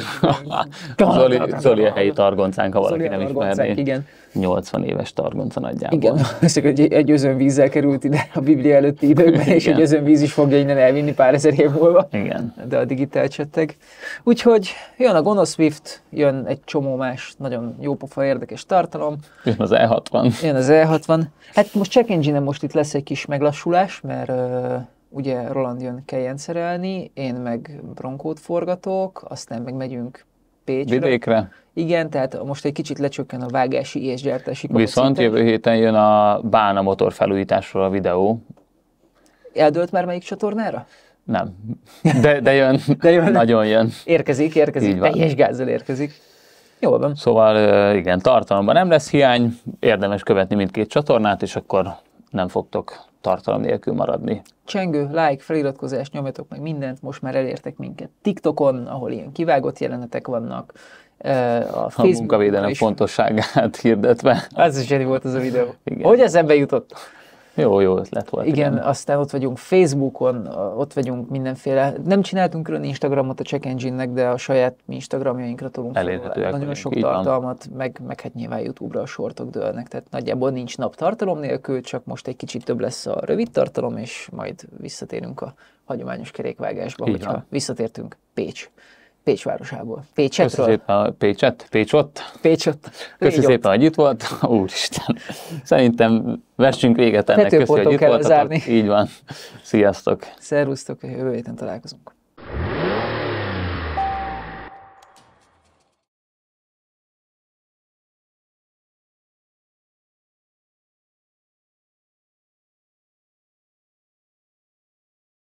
Zoli, Zoli a helyi targoncánk, ha valaki nem ismerné. igen. 80 éves targonca nagyjából. Igen, ezek egy, egy özönvízzel került ide a Biblia előtti időkben, és egy özönvíz is fogja innen elvinni pár ezer év múlva. Igen. De addig itt elcsetteg. Úgyhogy jön a gonosz Swift, jön egy csomó más nagyon jópofa érdekes tartalom. És az E60. Jön az E60. Hát most check engine most itt lesz egy kis meglassulás, mert uh, ugye Roland jön Cayenne szerelni, én meg Bronkót forgatok, aztán meg megyünk Pécsre. Vidékre. Igen, tehát most egy kicsit lecsökken a vágási és gyártási Viszont jövő héten jön a Bána motor felújításról a videó. Eldőlt már melyik csatornára? Nem, de, de jön, de jön. nagyon jön. Érkezik, érkezik, teljes gázzal érkezik. Jól van. Szóval igen, tartalomban nem lesz hiány, érdemes követni mindkét csatornát, és akkor nem fogtok tartalom nélkül maradni. Csengő, like, feliratkozás, nyomjatok meg mindent, most már elértek minket TikTokon, ahol ilyen kivágott jelenetek vannak, a, Facebook a munkavédelem is. fontosságát hirdetve. Ez is zseni volt az a videó. Igen. Hogy eszembe jutott? Jó, jó ötlet volt. Igen, igen, aztán ott vagyunk Facebookon, ott vagyunk mindenféle. Nem csináltunk külön Instagramot a Check Engine-nek, de a saját mi Instagramjainkra tolunk Elérhetőek nagyon sok így tartalmat, van. meg, meg hát nyilván YouTube-ra a sortok dőlnek, tehát nagyjából nincs nap tartalom nélkül, csak most egy kicsit több lesz a rövid tartalom, és majd visszatérünk a hagyományos kerékvágásba, így hogyha van. visszatértünk Pécs. Pécs városából. Pécsetről. Köszönöm szépen a Pécset, Pécsot. Pécsot. Köszi Légy szépen, hogy itt volt. Úristen. Szerintem vessünk véget ennek. Köszönöm, hogy itt voltatok. Zárni. Így van. Sziasztok. Szervusztok, jövő héten találkozunk.